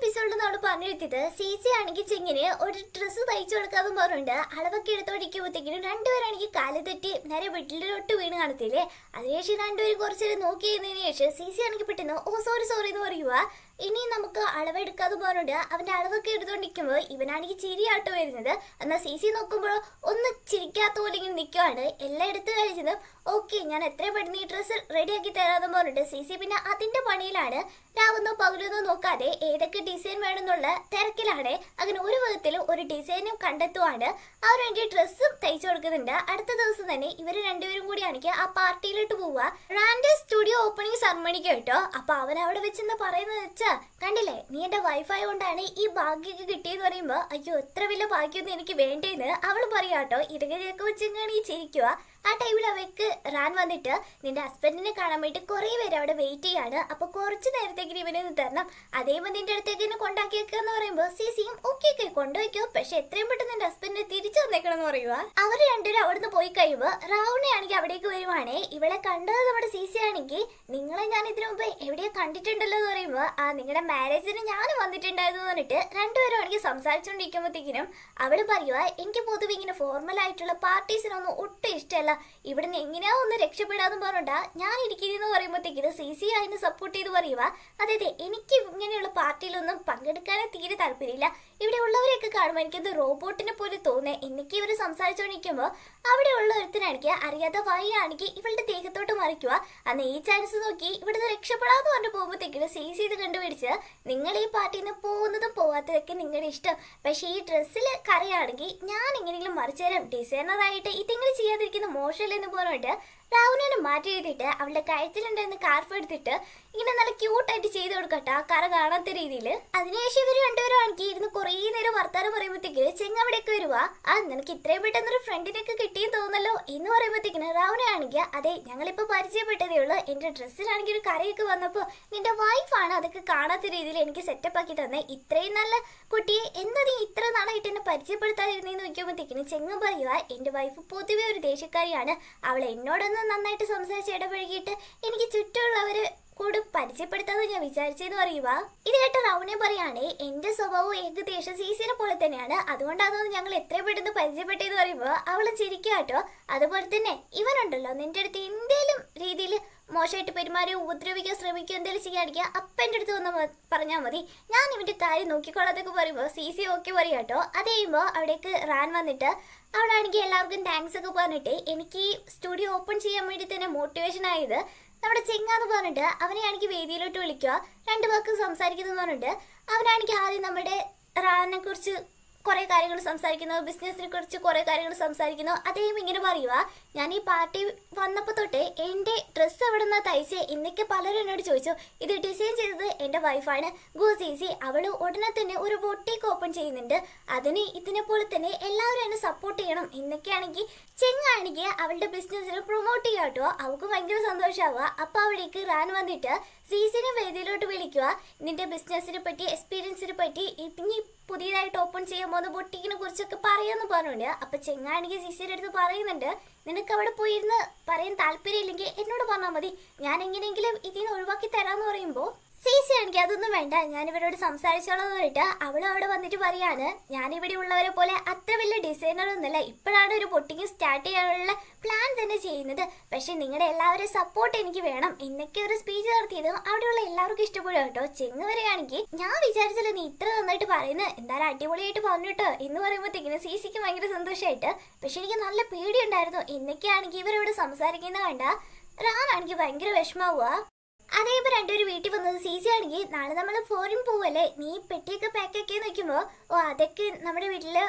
എപ്പിസോഡിൽ നമ്മൾ പറഞ്ഞെടുത്തത് സീസി ആണെങ്കിൽ ചെങ്ങിന് ഒരു ഡ്രസ്സ് തയ്ച്ചു കൊടുക്കാതെ പറഞ്ഞുണ്ട് അളവൊക്കെ എടുത്തോടിക്കുമ്പോഴത്തേക്കിനും രണ്ടുപേരാണെങ്കിൽ കാല് തെറ്റി നേരെ വീട്ടിലോട്ട് വീണ് കാണത്തില്ലേ അതിനുശേഷം രണ്ടുപേരും കുറച്ചേരം നോക്കി ചെയ്യുന്നതിന് ശേഷം സി ആണെങ്കിൽ പെട്ടെന്ന് ഓ സോറി സോറി എന്ന് പറയുക ഇനി നമുക്ക് അളവെടുക്കാതെ പറഞ്ഞുണ്ട് അവൻ്റെ അളവൊക്കെ എടുത്തോണ്ടിരിക്കുമ്പോൾ ഇവനാണെങ്കിൽ ചിരിയാട്ടോ വരുന്നത് എന്നാൽ സി സി നോക്കുമ്പോഴോ ഒന്ന് ചിരിക്കാത്ത പോലെ ഇങ്ങനെ നിൽക്കുവാണ് എല്ലാം എടുത്തു കഴിച്ചതും ഓക്കെ ഞാൻ എത്ര പെട്ടെന്ന് ഈ ഡ്രസ്സ് റെഡിയാക്കി തരാമെന്ന് പറഞ്ഞിട്ട് സി സി പിന്നെ അതിന്റെ പണിയിലാണ് രാവുന്നോ പകലൊന്നോ നോക്കാതെ ഏതൊക്കെ ഡിസൈൻ വേണമെന്നുള്ള തിരക്കിലാണ് അങ്ങനെ ഒരു വിധത്തിലും ഒരു ഡിസൈനും കണ്ടെത്തുവാണ് അവർ വേണ്ടി ഡ്രസ്സും തയ്ച്ചു കൊടുക്കുന്നുണ്ട് അടുത്ത ദിവസം തന്നെ ഇവർ രണ്ടുപേരും കൂടി ആണെങ്കിൽ ആ പാർട്ടിയിലോട്ട് പോവുക റാൻഡ് സ്റ്റുഡിയോ ഓപ്പണിംഗ് സെറമണിക്ക് കേട്ടോ അപ്പൊ അവൻ അവിടെ വെച്ചെന്ന് പറയുന്നത് വെച്ചാ കണ്ടില്ലേ നീ എന്റെ വൈഫായ കൊണ്ടാണ് ഈ ഭാഗ്യൊക്കെ കിട്ടിയെന്ന് പറയുമ്പോൾ അയ്യോ എത്ര വലിയ ഭാഗ്യൊന്നും എനിക്ക് വേണ്ടേന്ന് അവൾ പറയാട്ടോ ഇതൊക്കെ ഈ ചിരിക്കുക ആ ടൈമിൽ അവർക്ക് റാൻ വന്നിട്ട് നിന്റെ ഹസ്ബൻഡിനെ കാണാൻ വേണ്ടി കുറേ പേര് അവിടെ വെയിറ്റ് ചെയ്യാണ് അപ്പോൾ കുറച്ച് നേരത്തേക്ക് ഇവനെ തരണം അതേപോലെ നിന്റെ അടുത്തേക്ക് തന്നെ കൊണ്ടാക്കി വെക്കുക എന്ന് പറയുമ്പോൾ സിസിയും ഓക്കെ ഒക്കെ കൊണ്ടുവയ്ക്കോ പക്ഷെ എത്രയും പെട്ടെന്ന് നിന്റെ ഹസ്ബൻഡിനെ തിരിച്ചു വന്നേക്കണം എന്ന് പറയുക അവർ രണ്ടുപേരും അവിടുന്ന് പോയി കഴിയുമ്പോൾ റാവുനെ ആണെങ്കിൽ അവിടേക്ക് വരുവാണേ ഇവളെ കണ്ടത് നമ്മുടെ സിസി ആണെങ്കിൽ നിങ്ങളെ ഞാൻ ഇതിനു മുമ്പ് എവിടെയോ കണ്ടിട്ടുണ്ടല്ലോ എന്ന് പറയുമ്പോൾ ആ നിങ്ങളുടെ മാരേജിന് ഞാൻ വന്നിട്ടുണ്ടായിരുന്നു പറഞ്ഞിട്ട് രണ്ടുപേരും ആണെങ്കിൽ സംസാരിച്ചുകൊണ്ടിരിക്കുമ്പോഴത്തേക്കിനും അവൾ പറയുക എനിക്ക് പൊതുവെ ഇങ്ങനെ ഫോർമൽ ആയിട്ടുള്ള പാർട്ടീസിനൊന്നും ഒട്ടും ഇഷ്ടമല്ല അല്ല ഇവിടുന്ന് എങ്ങനെയാ ഒന്ന് രക്ഷപ്പെടാന്ന് പറഞ്ഞിട്ടാ ഞാൻ ഇരിക്കുന്നു പറയുമ്പോഴത്തേക്ക് ഇത് സി സി ആയിരുന്നു സപ്പോർട്ട് ചെയ്ത് പറയുക അതെ എനിക്ക് ഇങ്ങനെയുള്ള പാർട്ടിയിലൊന്നും പങ്കെടുക്കാനേ തീരെ താല്പര്യമില്ല ഇവിടെ ഉള്ളവരെയൊക്കെ കാണുമ്പോൾ എനിക്കത് റോബോട്ടിനെ പോലെ തോന്നേ എനിക്ക് ഇവർ സംസാരിച്ചുകൊണ്ടിരിക്കുമ്പോൾ അവിടെ ഉള്ള ഒരുത്തിനാണെങ്കിൽ അറിയാത്ത വഴിയാണെങ്കിൽ ഇവളുടെ ദേഹത്തോട്ട് മറിക്കുക അന്ന് ഈ ചാൻസ് നോക്കി ഇവിടുന്ന് രക്ഷപ്പെടാന്ന് പറഞ്ഞു പോകുമ്പോഴത്തേക്കിന് സി ഇത് കണ്ടുപിടിച്ച് നിങ്ങൾ ഈ പാർട്ടിയിൽ നിന്ന് പോകുന്നതും പോവാത്തതൊക്കെ നിങ്ങളുടെ ഇഷ്ടം പക്ഷേ ഈ ഡ്രസ്സിൽ കറിയാണെങ്കിൽ ഞാൻ എങ്ങനെയെങ്കിലും മറിച്ചു തരാം ഡിസൈനറായിട്ട് ഇതെങ്ങനെ ചെയ്യാതിരിക്കുന്ന മോശമില്ലെന്ന് പോലുണ്ട് റാവുനെ മാറ്റി എഴുതിയിട്ട് അവളുടെ കഴുത്തിലുണ്ടായിരുന്ന കാർഫ് എടുത്തിട്ട് ഇങ്ങനെ നല്ല ക്യൂട്ടായിട്ട് ചെയ്ത് കൊടുക്കട്ടെ ആ കറ കാണാത്ത രീതിയിൽ അതിനുശേഷം ഇവർ രണ്ടുപേരും ആണെങ്കിൽ ഇരുന്ന് കുറേ നേരം വർത്താനം പറയുമ്പോഴത്തേക്ക് ചെങ്ങ അവിടേക്ക് വരുക ആ നിനക്ക് ഇത്രയും പെട്ടെന്നൊരു ഫ്രണ്ടിനൊക്കെ കിട്ടിയെന്ന് തോന്നുന്നല്ലോ എന്ന് പറയുമ്പോഴത്തേക്കിന് റാവുനെ ആണെങ്കിൽ അതെ ഞങ്ങളിപ്പോൾ പരിചയപ്പെട്ടതേ ഉള്ളൂ എൻ്റെ ഡ്രസ്സിലാണെങ്കിൽ ഒരു കരയൊക്കെ വന്നപ്പോൾ നിന്റെ വൈഫാണ് അതൊക്കെ കാണാത്ത രീതിയിൽ എനിക്ക് സെറ്റപ്പ് ആക്കി തന്നെ ഇത്രയും നല്ല കുട്ടിയെ എന്താ നീ ഇത്ര നാളായിട്ട് എന്നെ പരിചയപ്പെടുത്താതിരുന്നെന്ന് നോക്കിയപ്പോഴത്തേക്കിന് ചെങ്ങ പറയുക എൻ്റെ വൈഫ് പൊതുവെ ഒരു ദേഷ്യക്കാരിയാണ് അവൾ എന്നോടൊന്ന് ഒന്ന് നന്നായിട്ട് സംസാരിച്ച് ഇടപഴകിയിട്ട് എനിക്ക് ചുറ്റുമുള്ളവര് കൂട് പരിചയപ്പെടുത്താമെന്ന് ഞാൻ വിചാരിച്ചെന്ന് പറയുക ഇത് കേട്ട റൗണെ പറയുകയാണെ എന്റെ സ്വഭാവം ഏകദേശം സീസിനെ പോലെ തന്നെയാണ് അതുകൊണ്ടാണെന്ന് ഞങ്ങൾ എത്രയും പെട്ടെന്ന് പരിചയപ്പെട്ടെന്ന് പറയുമ്പോൾ അവള് ചിരിക്കാട്ടോ അതുപോലെ തന്നെ ഇവനുണ്ടല്ലോ നിന്റെ അടുത്ത് എന്തേലും രീതിയിൽ മോശമായിട്ട് പെരുമാറി ഉപദ്രവിക്കാൻ ശ്രമിക്കുക എന്തെങ്കിലും ചെയ്യാതിരിക്കുക അപ്പം എൻ്റെ അടുത്ത് വന്ന് പറഞ്ഞാൽ മതി ഞാൻ ഇവൻ്റെ കാര്യം നോക്കിക്കോളാത്തൊക്കെ പറയുമ്പോൾ സി സി ഓക്കെ പറയും കേട്ടോ അത് കഴിയുമ്പോൾ അവിടേക്ക് റാൻ വന്നിട്ട് അവിടെ ആണെങ്കിൽ എല്ലാവർക്കും താങ്ക്സ് ഒക്കെ പറഞ്ഞിട്ട് എനിക്ക് സ്റ്റുഡിയോ ഓപ്പൺ ചെയ്യാൻ വേണ്ടി തന്നെ മോട്ടിവേഷൻ ആയത് നമ്മുടെ ചെങ്ങാന്ന് പറഞ്ഞിട്ട് അവനെയാണെങ്കിൽ വേദിയിലോട്ട് വിളിക്കുക രണ്ട് പേർക്കും സംസാരിക്കുന്നു പറഞ്ഞിട്ട് അവനാണെങ്കിൽ ആദ്യം നമ്മുടെ റാനെ കുറിച്ച് കുറെ കാര്യങ്ങൾ സംസാരിക്കുന്നു ബിസിനസ്സിനെ കുറിച്ച് കുറെ കാര്യങ്ങൾ സംസാരിക്കുന്നു അദ്ദേഹം ഇങ്ങനെ പറയുക ഞാൻ ഈ പാർട്ടി വന്നപ്പോ തൊട്ട് എൻ്റെ ഡ്രസ്സ് എവിടെ നിന്നാണ് തയ്ച്ച് ഇന്നൊക്കെ പലരും എന്നോട് ചോദിച്ചു ഇത് ഡിസൈൻ ചെയ്തത് എൻ്റെ വൈഫാണ് ഗുസീസി അവൾ ഉടനെ തന്നെ ഒരു ബൊട്ടീക്ക് ഓപ്പൺ ചെയ്യുന്നുണ്ട് അതിന് പോലെ തന്നെ എല്ലാവരും എന്നെ സപ്പോർട്ട് ചെയ്യണം ഇന്നൊക്കെയാണെങ്കിൽ ചെങ്ങാണെങ്കിൽ അവളുടെ ബിസിനസ്സിന് പ്രൊമോട്ട് ചെയ്യുക കേട്ടോ അവൾക്ക് ഭയങ്കര സന്തോഷമാവുക അപ്പോൾ അവിടേക്ക് റാൻ വന്നിട്ട് സീസിനെ വേദിയിലോട്ട് വിളിക്കുക നിന്റെ ബിസിനസ്സിനെ പറ്റി എക്സ്പീരിയൻസിനെ പറ്റി ഇനി പുതിയതായിട്ട് ഓപ്പൺ ചെയ്യാൻ പോകുന്ന ബൊട്ടിക്കിനെ കുറിച്ചൊക്കെ പറയാമെന്ന് പറഞ്ഞുണ്ട് അപ്പൊ ചെങ്ങാണെങ്കിൽ സിസിയുടെ അടുത്ത് പറയുന്നുണ്ട് നിനക്ക് അവിടെ പോയിരുന്ന് പറയാൻ ഇല്ലെങ്കിൽ എന്നോട് പറഞ്ഞാൽ മതി ഞാൻ എങ്ങനെയെങ്കിലും ഇതിൽ നിന്ന് ഒഴിവാക്കി തരാമെന്ന് പറയുമ്പോൾ സീസി എനിക്ക് അതൊന്നും വേണ്ട ഞാൻ ഇവരോട് സംസാരിച്ചോളാം പറഞ്ഞിട്ട് അവൾ അവിടെ വന്നിട്ട് പറയാണ് ഞാൻ ഇവിടെ ഉള്ളവരെ പോലെ അത്ര വലിയ ഡിസൈനർ ഒന്നുമല്ല ഇപ്പോഴാണ് ഒരു പൊട്ടിങ് സ്റ്റാർട്ട് ചെയ്യാനുള്ള പ്ലാൻ തന്നെ ചെയ്യുന്നത് പക്ഷെ നിങ്ങളുടെ എല്ലാവരും സപ്പോർട്ട് എനിക്ക് വേണം എന്നൊക്കെ ഒരു സ്പീച്ച് നടത്തിയതും അവിടെയുള്ള എല്ലാവർക്കും ഇഷ്ടപ്പെടും കേട്ടോ ചെങ്ങ് വരെയാണെങ്കിൽ ഞാൻ വിചാരിച്ചില്ല നീ ഇത്ര നന്നായിട്ട് പറയുന്നത് എന്തായാലും അടിപൊളിയായിട്ട് പറഞ്ഞു കേട്ടോ എന്ന് പറയുമ്പോഴത്തേക്കിനും സീസിക്ക് ഭയങ്കര സന്തോഷമായിട്ട് പക്ഷെ എനിക്ക് നല്ല പേടിയുണ്ടായിരുന്നു എന്നൊക്കെയാണെങ്കിൽ ഇവരോട് സംസാരിക്കുന്നത് കണ്ട ആണെങ്കിൽ ഭയങ്കര വിഷമാവുക അതേ ഇപ്പൊ രണ്ടുപേരും വീട്ടിൽ വന്നത് സി ആണെങ്കിൽ നാളെ നമ്മൾ ഫോറിൻ പോവല്ലേ നീ പെട്ടിയൊക്കെ പാക്കൊക്കെ നോക്കുമ്പോൾ ഓ അതൊക്കെ നമ്മുടെ വീട്ടില്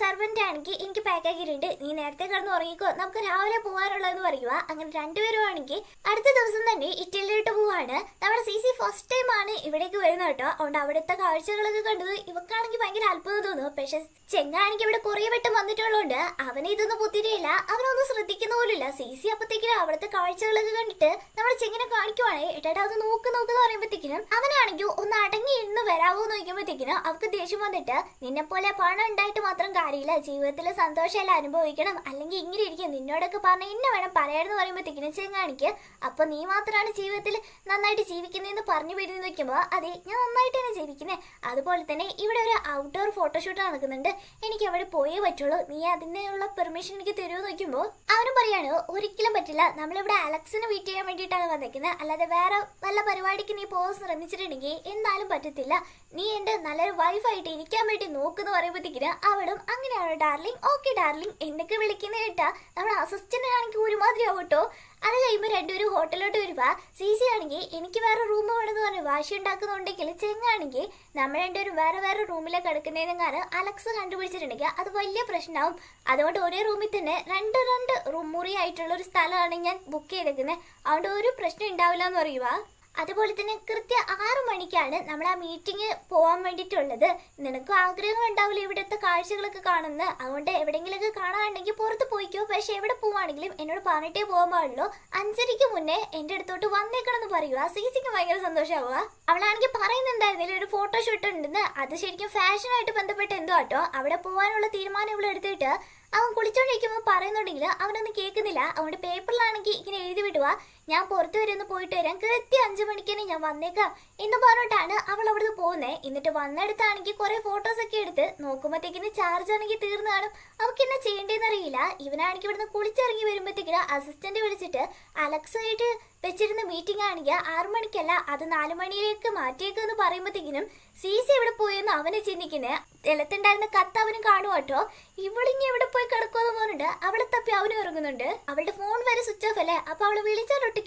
സർവൻ്റ് ആണെങ്കിൽ എനിക്ക് പാക്കാക്കിയിട്ടുണ്ട് നീ നേരത്തെ കിടന്ന് ഉറങ്ങിക്കോ നമുക്ക് രാവിലെ പോകാനുള്ളതെന്ന് പറയുക അങ്ങനെ രണ്ടുപേരുമാണെങ്കിൽ അടുത്ത ദിവസം തന്നെ ഇറ്റലിയിലോട്ട് പോവാണ് നമ്മുടെ സി സി ഫസ്റ്റ് ടൈം ആണ് ഇവിടേക്ക് വരുന്നത് കേട്ടോ അതുകൊണ്ട് അവിടുത്തെ കാഴ്ചകളൊക്കെ കണ്ടത് ഇവക്കാണെങ്കിൽ ഭയങ്കര അത്ഭുതം തോന്നുന്നു പക്ഷെ ചെങ്ങാണെങ്കിൽ ഇവിടെ കുറേ വട്ടം വന്നിട്ടുള്ളതുകൊണ്ട് അവനെ ഇതൊന്നും പുത്തിരിയില്ല അവനൊന്നും ശ്രദ്ധിക്കുന്ന പോലുമില്ല സി സി അപ്പത്തേക്കിനും അവിടുത്തെ കാഴ്ചകളൊക്കെ കണ്ടിട്ട് നമ്മൾ ചെങ്ങനെ കാണിക്കുവാണെ എട്ടാ അത് നോക്ക് നോക്ക് എന്ന് പറയുമ്പോഴത്തേക്കിനും അവനാണെങ്കിൽ ഒന്ന് അടങ്ങി ഇന്ന് വരാവോ എന്ന് നോക്കുമ്പോഴത്തേക്കിനും അവർക്ക് ദേഷ്യം വന്നിട്ട് നിന്നെ പോലെ പണം ഉണ്ടായിട്ട് മാത്രം കാര്യമില്ല ജീവിതത്തിൽ സന്തോഷമെല്ലാം അനുഭവിക്കണം അല്ലെങ്കിൽ ഇങ്ങനെ ഇരിക്കും നിന്നോടൊക്കെ പറഞ്ഞ എന്നെ വേണം പറയാമെന്ന് പറയുമ്പോഴത്തേക്കിന് കാണിക്കുക അപ്പോൾ നീ മാത്രമാണ് ജീവിതത്തിൽ നന്നായിട്ട് ജീവിക്കുന്നതെന്ന് പറഞ്ഞു വരുന്ന നോക്കുമ്പോൾ അതെ ഞാൻ നന്നായിട്ട് തന്നെ ജീവിക്കുന്നത് അതുപോലെ തന്നെ ഇവിടെ ഒരു ഔട്ട്ഡോർ ഫോട്ടോഷൂട്ട് നടക്കുന്നുണ്ട് എനിക്ക് അവിടെ പോയേ പറ്റുള്ളൂ നീ അതിനുള്ള പെർമിഷൻ എനിക്ക് തരുമോ നോക്കുമ്പോൾ അവനും പറയാണ് ഒരിക്കലും പറ്റില്ല നമ്മളിവിടെ അലക്സിന് വീട്ട് ചെയ്യാൻ വേണ്ടിയിട്ടാണ് വന്നിരിക്കുന്നത് അല്ലാതെ വേറെ നല്ല പരിപാടിക്ക് നീ പോകാൻ ശ്രമിച്ചിട്ടുണ്ടെങ്കിൽ എന്തായാലും പറ്റത്തില്ല നീ എൻ്റെ നല്ലൊരു വൈഫായിട്ട് ഇരിക്കാൻ വേണ്ടി നോക്കുന്നു പറയുമ്പോഴത്തേക്കിന് അവളും അങ്ങനെയാണോ ഡാർലിംഗ് ഓക്കെ ഡാർലിംഗ് എന്നൊക്കെ വിളിക്കുന്ന കേട്ടാ നമ്മുടെ അസിസ്റ്റന്റ് ആണെങ്കിൽ ഒരുമാതിരി ആവട്ടോ അത് കഴിയുമ്പോൾ രണ്ടുപേരും ഹോട്ടലിലോട്ട് വരുവാ സി സി ആണെങ്കിൽ എനിക്ക് വേറെ റൂം വേണമെന്ന് പറഞ്ഞു വാശി ഉണ്ടാക്കുന്നുണ്ടെങ്കിൽ ചെങ്ങാണെങ്കിൽ നമ്മൾ രണ്ടുപേരും വേറെ വേറെ റൂമിലേക്ക് കിടക്കുന്നതിനെങ്ങാനും അലക്സ് കണ്ടുപിടിച്ചിട്ടുണ്ടെങ്കിൽ അത് വലിയ പ്രശ്നമാവും അതുകൊണ്ട് ഒരേ റൂമിൽ തന്നെ രണ്ട് രണ്ട് റൂം മുറി ആയിട്ടുള്ള ഒരു സ്ഥലമാണ് ഞാൻ ബുക്ക് ചെയ്തേക്കുന്നത് അതുകൊണ്ട് ഒരു പ്രശ്നം ഉണ്ടാവില്ല എന്ന് പറയുവാ അതുപോലെ തന്നെ കൃത്യ ആറ് മണിക്കാണ് നമ്മൾ ആ മീറ്റിംഗ് പോകാൻ വേണ്ടിയിട്ടുള്ളത് നിനക്കും ആഗ്രഹം ഉണ്ടാവില്ല ഇവിടുത്തെ കാഴ്ചകളൊക്കെ കാണുന്ന അതുകൊണ്ട് എവിടെയെങ്കിലുമൊക്കെ കാണാനുണ്ടെങ്കിൽ പുറത്ത് പോയിക്കോ പക്ഷെ എവിടെ പോവാണെങ്കിലും എന്നോട് പറഞ്ഞിട്ടേ പോകാൻ പാടുള്ളൂ അഞ്ചരയ്ക്ക് മുന്നേ എൻ്റെ അടുത്തോട്ട് വന്നേക്കണം എന്ന് പറയുക ആ സീസിക്ക് ഭയങ്കര സന്തോഷമാവുക അവളാണെങ്കിൽ പറയുന്നുണ്ടായിരുന്നില്ല ഒരു ഫോട്ടോഷൂട്ട് ഉണ്ടെന്ന് അത് ശരിക്കും ഫാഷനായിട്ട് ബന്ധപ്പെട്ട് എന്തോ അവിടെ പോകാനുള്ള തീരുമാനം ഇവളെടുത്തിട്ട് എടുത്തിട്ട് അവൻ കുളിച്ചോണ്ടിരിക്കുമ്പോൾ പറയുന്നുണ്ടെങ്കിൽ അവനൊന്നും കേൾക്കുന്നില്ല അവൻ്റെ പേപ്പറിലാണെങ്കിൽ ഇങ്ങനെ എഴുതി വിടുക ഞാൻ പുറത്തു ഒന്ന് പോയിട്ട് വരാം കൃത്യം അഞ്ചു തന്നെ ഞാൻ വന്നേക്കാം എന്ന് പറഞ്ഞിട്ടാണ് അവൾ അവിടുന്ന് പോകുന്നത് എന്നിട്ട് വന്നെടുത്താണെങ്കിൽ കുറെ ഫോട്ടോസ് ഒക്കെ എടുത്ത് നോക്കുമ്പോഴത്തേക്കിന് ചാർജ് ആണെങ്കിൽ തീർന്നു കാണും അവൾക്ക് എന്നാ ചെയ്യേണ്ടതെന്ന് അറിയില്ല ഇവനാണെങ്കിൽ ഇവിടുന്ന് കുളിച്ചിറങ്ങി വരുമ്പോഴത്തേക്കിന് അസിസ്റ്റന്റ് വിളിച്ചിട്ട് അലക്സായിട്ട് വെച്ചിരുന്ന മീറ്റിംഗ് ആണെങ്കിൽ ആറു മണിക്കല്ല അത് നാലു മണിയിലേക്ക് മാറ്റിയേക്കെന്ന് പറയുമ്പോഴത്തേക്കിനും സി സി എവിടെ പോയെന്ന് അവനെ ചിന്തിക്കുന്നത് നിലത്തുണ്ടായിരുന്ന കത്ത് അവന് കാണുവാട്ടോ ഇവളിങ്ങി എവിടെ പോയി കിടക്കുമെന്ന് പോകുന്നുണ്ട് അവളെ തപ്പി അവനും ഇറങ്ങുന്നുണ്ട് അവളുടെ ഫോൺ വരെ സ്വിച്ച് ഓഫ് അല്ലേ അപ്പൊ അവള് വിളിച്ചാലൊട്ട്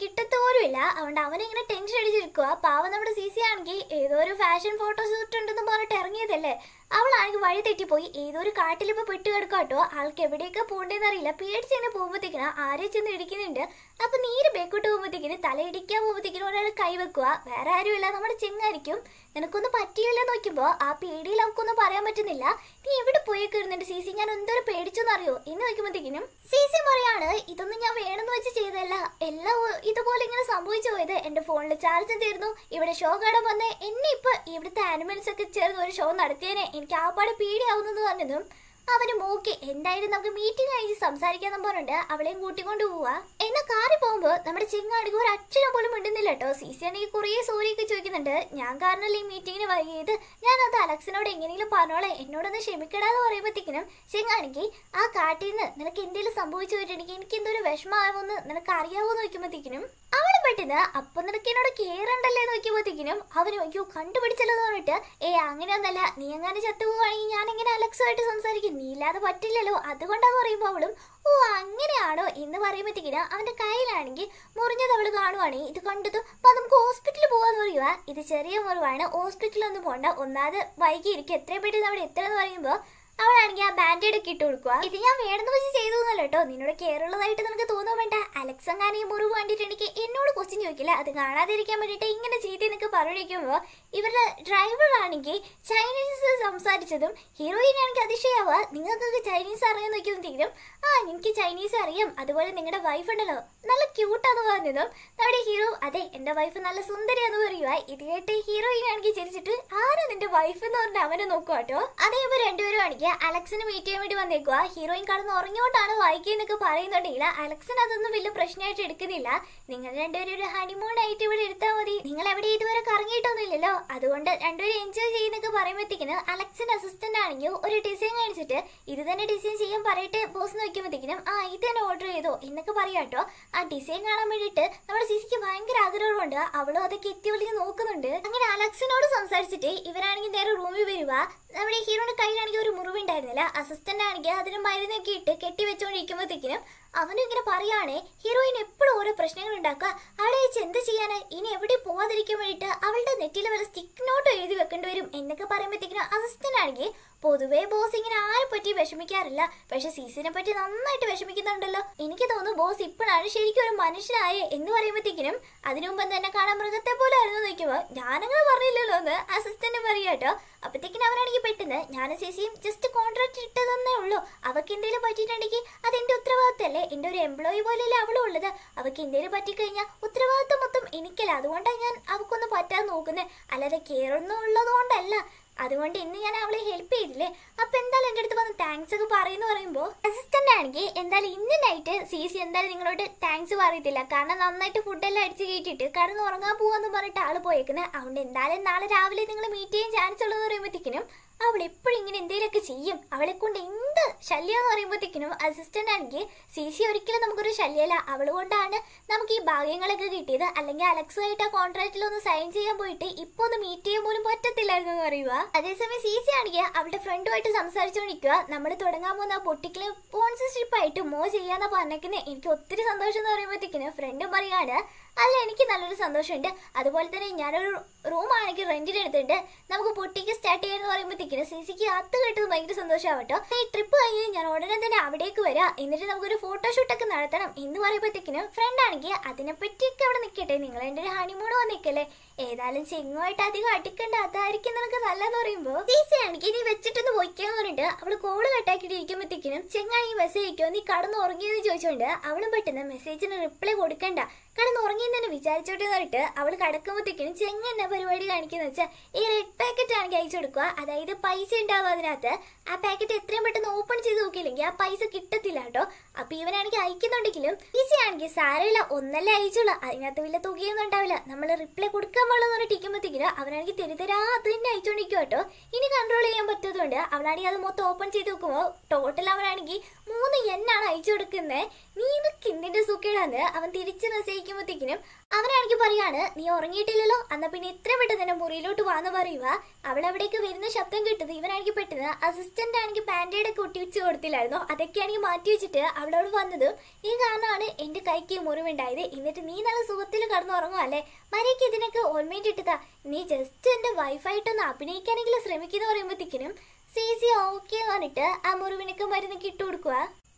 ഇല്ല അതുകൊണ്ട് അവനിങ്ങനെ ടെൻഷൻ അടിച്ചിരിക്കുക പാവം നമ്മുടെ സി സി ആണെങ്കിൽ ഏതോ ഒരു ഫാഷൻ ഷൂട്ട് ഉണ്ടെന്ന് പറഞ്ഞിട്ട് ഇറങ്ങിയതല്ലേ അവളാണെങ്കിൽ വഴി തെറ്റിപ്പോയി ഏതൊരു കാട്ടിലിപ്പോൾ പെട്ട് കിടക്കുക കേട്ടോ ആൾക്ക് എവിടെയൊക്കെ പോകേണ്ടതെന്ന് അറിയില്ല പേടിച്ച് തന്നെ പോകുമ്പോഴത്തേക്കിന് ആരെ ചെന്ന് ഇടിക്കുന്നുണ്ട് അപ്പോൾ നീര് ബേക്കോട്ട് പോകുമ്പോഴത്തേക്കിന് തലയിടിക്കാൻ പോകുമ്പോഴത്തേക്കിന് ഒരാൾ കൈവെക്കുക വേറെ ആരുമില്ല നമ്മുടെ ചെങ്ങായിരിക്കും നിനക്കൊന്നും പറ്റിയില്ല നോക്കുമ്പോൾ ആ പേടിയിൽ അവൾക്കൊന്നും പറയാൻ പറ്റുന്നില്ല നീ എവിടെ പോയേക്ക് എന്റെ സി സി ഞാൻ എന്തോരം പേടിച്ചെന്നറിയോ ഇന്ന് വയ്ക്കുമ്പോഴത്തേക്കിനും സി സി പറയാണ് ഇതൊന്നും ഞാൻ വേണമെന്ന് വെച്ച് ചെയ്തല്ല എല്ലാം ഇതുപോലെ ഇങ്ങനെ സംഭവിച്ചു പോയത് എന്റെ ഫോണിൽ ചാർജ് തീർന്നു ഇവിടെ ഷോ കാണാൻ വന്നേ എന്നെ ഇപ്പൊ ഇവിടുത്തെ ആനിമൽസ് ഒക്കെ ചേർന്ന് ഒരു ഷോ നടത്തിയേനെ എനിക്ക് ആപ്പാടെ പേടിയാവുന്നെന്ന് പറഞ്ഞതും അവനും ഓക്കെ എന്തായാലും നമുക്ക് മീറ്റിംഗ് കഴിഞ്ഞ് സംസാരിക്കാന്ന് പറഞ്ഞിട്ട് അവളെയും കൂട്ടിക്കൊണ്ട് പോവാ എന്നാ കാറി പോകുമ്പോ നമ്മുടെ ചെങ്ങാടിക്ക് ഒരു അച്ഛനും പോലും മിണ്ടുന്നില്ല കേട്ടോ സിസി ആണെങ്കിൽ കുറേ സോറിയൊക്കെ ചോദിക്കുന്നുണ്ട് ഞാൻ കാരണമല്ല ഈ മീറ്റിങ്ങിന് വൈകിയത് ഞാൻ അത് അലക്സിനോട് എങ്ങനെയെങ്കിലും പറഞ്ഞോളെ എന്നോടൊന്ന് ക്ഷമിക്കടാന്ന് പറയുമ്പോഴത്തേക്കിനും ചെങ്ങാണെങ്കിൽ ആ കാട്ടിൽ നിന്ന് നിനക്ക് എന്തെങ്കിലും സംഭവിച്ചു പോയിട്ടുണ്ടെങ്കിൽ എനിക്ക് എന്തൊരു വിഷമമാവുമെന്ന് നിനക്ക് അറിയാവോ എന്ന് ചോദിക്കുമ്പോഴത്തേക്കിനും അവളെ പെട്ടെന്ന് അപ്പം നിനക്ക് എന്നോട് കേറണ്ടല്ലേ എന്ന് നോക്കിയപ്പോഴത്തേക്കിനും അവന് നോക്കിയോ കണ്ടുപിടിച്ചല്ലോ എന്ന് പറഞ്ഞിട്ട് ഏ അങ്ങനെയൊന്നല്ല നീ അങ്ങനെ പോവാണെങ്കിൽ ഞാൻ എങ്ങനെ അലക്സുമായിട്ട് സംസാരിക്കുന്നു ഇല്ലാതെ പറ്റില്ലല്ലോ അതുകൊണ്ടാ പറയുമ്പോൾ അവളും ഓ അങ്ങനെയാണോ എന്ന് പറയുമ്പോഴത്തേക്കിന് അവന്റെ കയ്യിലാണെങ്കിൽ മുറിഞ്ഞത് അവള് കാണുവാണ് ഇത് കണ്ടത് അപ്പൊ നമുക്ക് ഹോസ്പിറ്റലിൽ പോവാന്ന് പറയുക ഇത് ചെറിയ മുറിവാണ് ഹോസ്പിറ്റലൊന്നും പോകണ്ട ഒന്നാമത് വൈകിയിരിക്കും എത്രയും പെട്ടെന്ന് അവിടെ എത്തണമെന്ന് പറയുമ്പോൾ അവളാണെങ്കിൽ ആ ബാൻഡേഡ് ഒക്കെ ഇട്ട് കൊടുക്കുക ഇത് ഞാൻ വേണമെന്ന് വെച്ച് ചെയ്തു എന്നല്ല കേട്ടോ നിന്നോട് കെയറുള്ളതായിട്ട് നിനക്ക് തോന്നാൻ വേണ്ട അലക്സ് അങ്ങനെ മുറിവ് കണ്ടിട്ടുണ്ടെങ്കിൽ എന്നോട് ക്വസ്റ്റ്യൻ ചോദിക്കില്ല അത് കാണാതിരിക്കാൻ വേണ്ടിയിട്ട് ഇങ്ങനെ ചീത്ത നിനക്ക് പറഞ്ഞിരിക്കുമ്പോൾ ഇവരുടെ ഡ്രൈവർ ആണെങ്കിൽ ചൈനീസ് സംസാരിച്ചതും ഹീറോയിൻ ആണെങ്കിൽ അതിശയാവുക നിങ്ങൾക്കൊക്കെ ചൈനീസ് അറിയാൻ തീരും ആ എനിക്ക് ചൈനീസ് അറിയാം അതുപോലെ നിങ്ങളുടെ വൈഫ് ഉണ്ടല്ലോ നല്ല ക്യൂട്ടാന്ന് പറഞ്ഞതും നമ്മുടെ ഹീറോ അതെ എൻ്റെ വൈഫ് നല്ല സുന്ദരിയാന്ന് പറയുക ഇത് കേട്ട് ഹീറോയിൻ ആണെങ്കിൽ ചിരിച്ചിട്ട് ആരാ നിന്റെ വൈഫ് എന്ന് പറഞ്ഞാൽ അവനെ നോക്കുക കേട്ടോ അതേപോലെ രണ്ടുപേരും ആണെങ്കിൽ വായിക്ക് അലക്സിന് മീറ്റ് ചെയ്യാൻ വേണ്ടി വന്നേക്കുക ഹീറോയിൻ കടന്ന് ഉറങ്ങിയോട്ടാണ് വൈകി എന്നൊക്കെ പറയുന്നുണ്ടെങ്കിൽ അലക്സിൻ അതൊന്നും വലിയ പ്രശ്നമായിട്ട് എടുക്കുന്നില്ല നിങ്ങൾ രണ്ടുപേരും ഒരു ഹണിമൂൺ ആയിട്ട് ഇവിടെ എടുത്താൽ മതി നിങ്ങൾ എവിടെ ഇതുവരെ കറങ്ങിയിട്ടൊന്നുമില്ലല്ലോ അതുകൊണ്ട് രണ്ടുപേരും എൻജോയ് ചെയ്യുന്നൊക്കെ പറയുമ്പോഴത്തേക്കിനും അലക്സിന് അസിസ്റ്റന്റ് ആണെങ്കിൽ ഒരു ഡിസൈൻ കാണിച്ചിട്ട് ഇത് തന്നെ ഡിസൈൻ ചെയ്യാൻ പറയട്ടെ ബോസ് നോക്കുമ്പോഴത്തേക്കിനും ആ ഇത് തന്നെ ഓർഡർ ചെയ്തോ എന്നൊക്കെ പറയാട്ടോ ആ ഡിസൈൻ കാണാൻ വേണ്ടിയിട്ട് നമ്മുടെ സിസിക്ക് ഭയങ്കര ആഗ്രഹമുണ്ട് അവളും അതൊക്കെ എത്തി വിളിച്ച് നോക്കുന്നുണ്ട് അങ്ങനെ അലക്സിനോട് സംസാരിച്ചിട്ട് ഇവരാണെങ്കിൽ നേരെ റൂമിൽ വരുവാ നമ്മുടെ ഹീറോയുടെ കയ്യിലാണെങ്കിൽ ഒരു മുറിവ് കുഴപ്പം ഉണ്ടായിരുന്നില്ല അസിസ്റ്റന്റ് ആണെങ്കിൽ അതിന് മരുന്നൊക്കെ ഇട്ട് കെട്ടിവെച്ചുകൊണ്ടിരിക്കുമ്പോഴത്തേക്കിനും അവനും ഇങ്ങനെ പറയുകയാണെ ഹീറോയിൻ എപ്പോഴും ഓരോ പ്രശ്നങ്ങൾ ഉണ്ടാക്കുക അവിടെ വെച്ച് എന്ത് ചെയ്യാന് ഇനി എവിടെ പോവാതിരിക്കാൻ വേണ്ടിയിട്ട് അവളുടെ നെറ്റിയിൽ വരെ സ്റ്റിക്ക് നോട്ട് എഴുതി വെക്കേണ്ടി വരും എന്നൊക്കെ പറയുമ്പോഴത്തേക്കിനും അസിസ്റ്റന്റ് ആണെങ്കിൽ പൊതുവെ ബോസ് ഇങ്ങനെ ആരെ പറ്റി വിഷമിക്കാറില്ല പക്ഷെ സീസിനെ പറ്റി നന്നായിട്ട് വിഷമിക്കുന്നുണ്ടല്ലോ എനിക്ക് തോന്നുന്നു ബോസ് ഇപ്പോഴാണ് ശരിക്കും ഒരു മനുഷ്യനായ എന്ന് പറയുമ്പോഴത്തേക്കിനും അതിനു മുമ്പ് തന്നെ കാണാൻ മൃഗത്തെ പോലെ ആയിരുന്നു നോക്കുമ്പോൾ ഞാനങ്ങനെ പറഞ്ഞില്ലല്ലോ എന്ന് അസിസ്റ്റന്റ് കേട്ടോ അപ്പോഴത്തേക്കിനും അവനാണെങ്കിൽ പെട്ടെന്ന് ഞാനും സീസിയും ജസ്റ്റ് കോൺട്രാക്ട് ഇട്ടതെന്നേ ഉള്ളൂ അവക്ക് എന്തെങ്കിലും പറ്റിയിട്ടുണ്ടെങ്കിൽ എന്റെ ഉത്തരവാദിത്തല്ലേ എന്റെ ഒരു എംപ്ലോയി പോലെയല്ലേ അവളും ഉള്ളത് അവക്ക് എന്തെങ്കിലും പറ്റിക്കഴിഞ്ഞാൽ ഉത്തരവാദിത്തം മൊത്തം എനിക്കല്ല അതുകൊണ്ടാണ് ഞാൻ അവക്കൊന്നും പറ്റാൻ നോക്കുന്നത് അല്ലാതെ കെയറൊന്നും ഉള്ളതുകൊണ്ടല്ല അതുകൊണ്ട് ഇന്ന് ഞാൻ അവളെ ഹെൽപ്പ് ചെയ്തില്ലേ അപ്പൊ എന്തായാലും എൻ്റെ അടുത്ത് വന്ന് താങ്ക്സ് ഒക്കെ പറയുന്നു പറയുമ്പോൾ അസിസ്റ്റന്റ് ആണെങ്കിൽ എന്തായാലും ഇന്ന് നൈറ്റ് സി സി എന്തായാലും നിങ്ങളോട് താങ്ക്സ് പറയത്തില്ല കാരണം നന്നായിട്ട് ഫുഡെല്ലാം അടിച്ച് കയറ്റിയിട്ട് കാരണം ഉറങ്ങാൻ പോവാന്ന് പറഞ്ഞിട്ട് ആള് പോയേക്കുന്നത് അതുകൊണ്ട് എന്തായാലും നാളെ രാവിലെ നിങ്ങൾ മീറ്റ് ചെയ്യാൻ ചാൻസ് ഉള്ളത് പറയുമ്പോഴത്തേക്കിനും അവൾ എപ്പോഴും ഇങ്ങനെ എന്തെങ്കിലുമൊക്കെ ചെയ്യും അവളെ കൊണ്ട് എന്ത് ശല്യം എന്ന് പറയുമ്പോഴത്തേക്കിനും അസിസ്റ്റന്റ് ആണെങ്കിൽ സി സി ഒരിക്കലും നമുക്കൊരു ശല്യമല്ല അവൾ കൊണ്ടാണ് നമുക്ക് ഈ ഭാഗ്യങ്ങളൊക്കെ കിട്ടിയത് അല്ലെങ്കിൽ അലക്സുമായിട്ട് ആ കോൺട്രാക്റ്റിൽ ഒന്ന് സൈൻ ചെയ്യാൻ പോയിട്ട് ഇപ്പൊ ഒന്ന് മീറ്റ് ചെയ്യാൻ പോലും പറ്റത്തില്ലായിരുന്നു എന്ന് പറയുക അതേസമയം സി സി ആണെങ്കിൽ അവളുടെ ഫ്രണ്ടുമായിട്ട് സംസാരിച്ചുകൊണ്ടിരിക്കുക നമ്മൾ തുടങ്ങാൻ പോകുന്ന പൊട്ടിക്കലും സ്പോൺസർഷിപ്പ് ആയിട്ട് മോ ചെയ്യാന്ന് പറഞ്ഞേക്കുന്നത് എനിക്ക് ഒത്തിരി സന്തോഷം എന്ന് പറയുമ്പോഴത്തേക്കിനും ഫ്രണ്ടും പറയാണ് അതിലെനിക്ക് നല്ലൊരു സന്തോഷമുണ്ട് അതുപോലെ തന്നെ ഞാനൊരു റൂമാണെങ്കിൽ റെന്റിന് എടുത്തിട്ടുണ്ട് നമുക്ക് പൊട്ടിക്ക് സ്റ്റാർട്ട് ചെയ്യാന്ന് പറയുമ്പോഴത്തേക്കിന് സി സിക്ക് അത് കേട്ടത് ഭയങ്കര സന്തോഷമാവട്ടോ ഈ ട്രിപ്പ് കഴിഞ്ഞ് ഞാൻ ഉടനെ തന്നെ അവിടേക്ക് വരാം എന്നിട്ട് നമുക്കൊരു ഫോട്ടോഷൂട്ടൊക്കെ നടത്തണം എന്ന് പറയുമ്പോഴത്തേക്കിനും ഫ്രണ്ട് ആണെങ്കിൽ അതിനെപ്പറ്റിയൊക്കെ അവിടെ നിൽക്കട്ടെ നിങ്ങൾ എൻ്റെ ഒരു ഹണിമൂൺ വന്നിരിക്കല്ലേ ഏതായാലും ചെങ്ങുമായിട്ട് അധികം അടിക്കണ്ട അതായിരിക്കും നിനക്ക് നല്ലതെന്ന് പറയുമ്പോ ചേച്ചിയാണെങ്കിൽ നീ വെച്ചിട്ടൊന്ന് പോയിക്കാന്ന് പറഞ്ഞിട്ട് അവള് കോള് കട്ടാക്കിയിട്ട് ഇരിക്കുമ്പോഴത്തേക്കിനും ചെങ്ങായി മെസ്സേജ് അയക്കോ നീ കടന്നു ഉറങ്ങിയെന്ന് ചോദിച്ചോണ്ട് അവളും പെട്ടെന്ന് മെസ്സേജിന് റിപ്ലൈ കൊടുക്കണ്ട കടന്നു ഉറങ്ങിയെന്ന് തന്നെ വിചാരിച്ചോട്ടെ എന്ന് പറഞ്ഞിട്ട് അവൾ കടക്കുമ്പോഴത്തേക്കിനും ചെങ്ങ എന്നാ പരിപാടി കാണിക്കുന്ന വെച്ചാൽ ഈ റെഡ് പാക്കറ്റ് ആണെങ്കിൽ അയച്ചു കൊടുക്കുക അതായത് പൈസ ഉണ്ടാവും അതിനകത്ത് ആ പാക്കറ്റ് എത്രയും പെട്ടെന്ന് ഓപ്പൺ ചെയ്ത് നോക്കിയില്ലെങ്കിൽ ആ പൈസ കിട്ടത്തില്ല കേട്ടോ അപ്പൊ ഇവനാണെങ്കിൽ അയക്കുന്നുണ്ടെങ്കിലും ഈസിയാണെങ്കിൽ സാരമില്ല ഒന്നല്ലേ അയച്ചുള്ളൂ അതിനകത്ത് വലിയ തുകയൊന്നും ഉണ്ടാവില്ല നമ്മൾ റിപ്ലൈ കൊടുക്കാൻ സംഭവം എന്ന് ടിക്കുമ്പോഴത്തേക്കിന് അവനാണെങ്കിൽ തെരുതരാ അത് തന്നെ അയച്ചുകൊണ്ടിരിക്കും കേട്ടോ ഇനി കൺട്രോൾ ചെയ്യാൻ പറ്റാത്തതുകൊണ്ട് അവനാണെങ്കിൽ അത് മൊത്തം ഓപ്പൺ ചെയ്ത് നോക്കുമ്പോൾ ടോട്ടൽ അവനാണെങ്കിൽ മൂന്ന് എന്നാണ് അയച്ചു കൊടുക്കുന്നത് നീ ഇന്ന് കിന്തിന്റെ സുഖേടാന്ന് അവൻ തിരിച്ച് മെസ്സേജ് അയക്കുമ്പോഴത്തേക്കിനും അവനാണെങ്കിൽ പറയാണ് നീ ഉറങ്ങിയിട്ടില്ലല്ലോ എന്നാ പിന്നെ ഇത്ര പെട്ടെന്ന് തന്നെ മുറിയിലോട്ട് വാന്ന് പറയുക അവളവിടേക്ക് വരുന്ന ശബ്ദം കിട്ടുന്നത് ഇവനാണെങ്കിൽ പെട്ടെന്ന് അസിസ്റ്റന്റ് ആണെങ്കിൽ പാൻഡേഡ് ഒക്കെ ഒട്ടിച്ച് കൊടുത്തില്ലായിരുന്നു അതൊക്കെയാണെങ്കിൽ മാറ്റി വെച്ചിട്ട് അവളോട് വന്നതും ഈ കാരണമാണ് എൻ്റെ കൈക്ക് മുറിവുണ്ടായത് എന്നിട്ട് നീ നല്ല സുഖത്തിൽ കടന്നുറങ്ങുക അല്ലേ പരേക്ക് ഇതിനൊക്കെ ഓൺമേറ്റിട്ടതാ നീ ജസ്റ്റ് എന്റെ വൈഫായിട്ടൊന്ന് അഭിനയിക്കാനെങ്കിലും ശ്രമിക്കുന്ന പറയുമ്പോഴത്തേക്കിനും സി സി ഓക്കെ പറഞ്ഞിട്ട് ആ മുറിവിനൊക്കെ മരുന്ന് കിട്ടു കൊടുക്കുക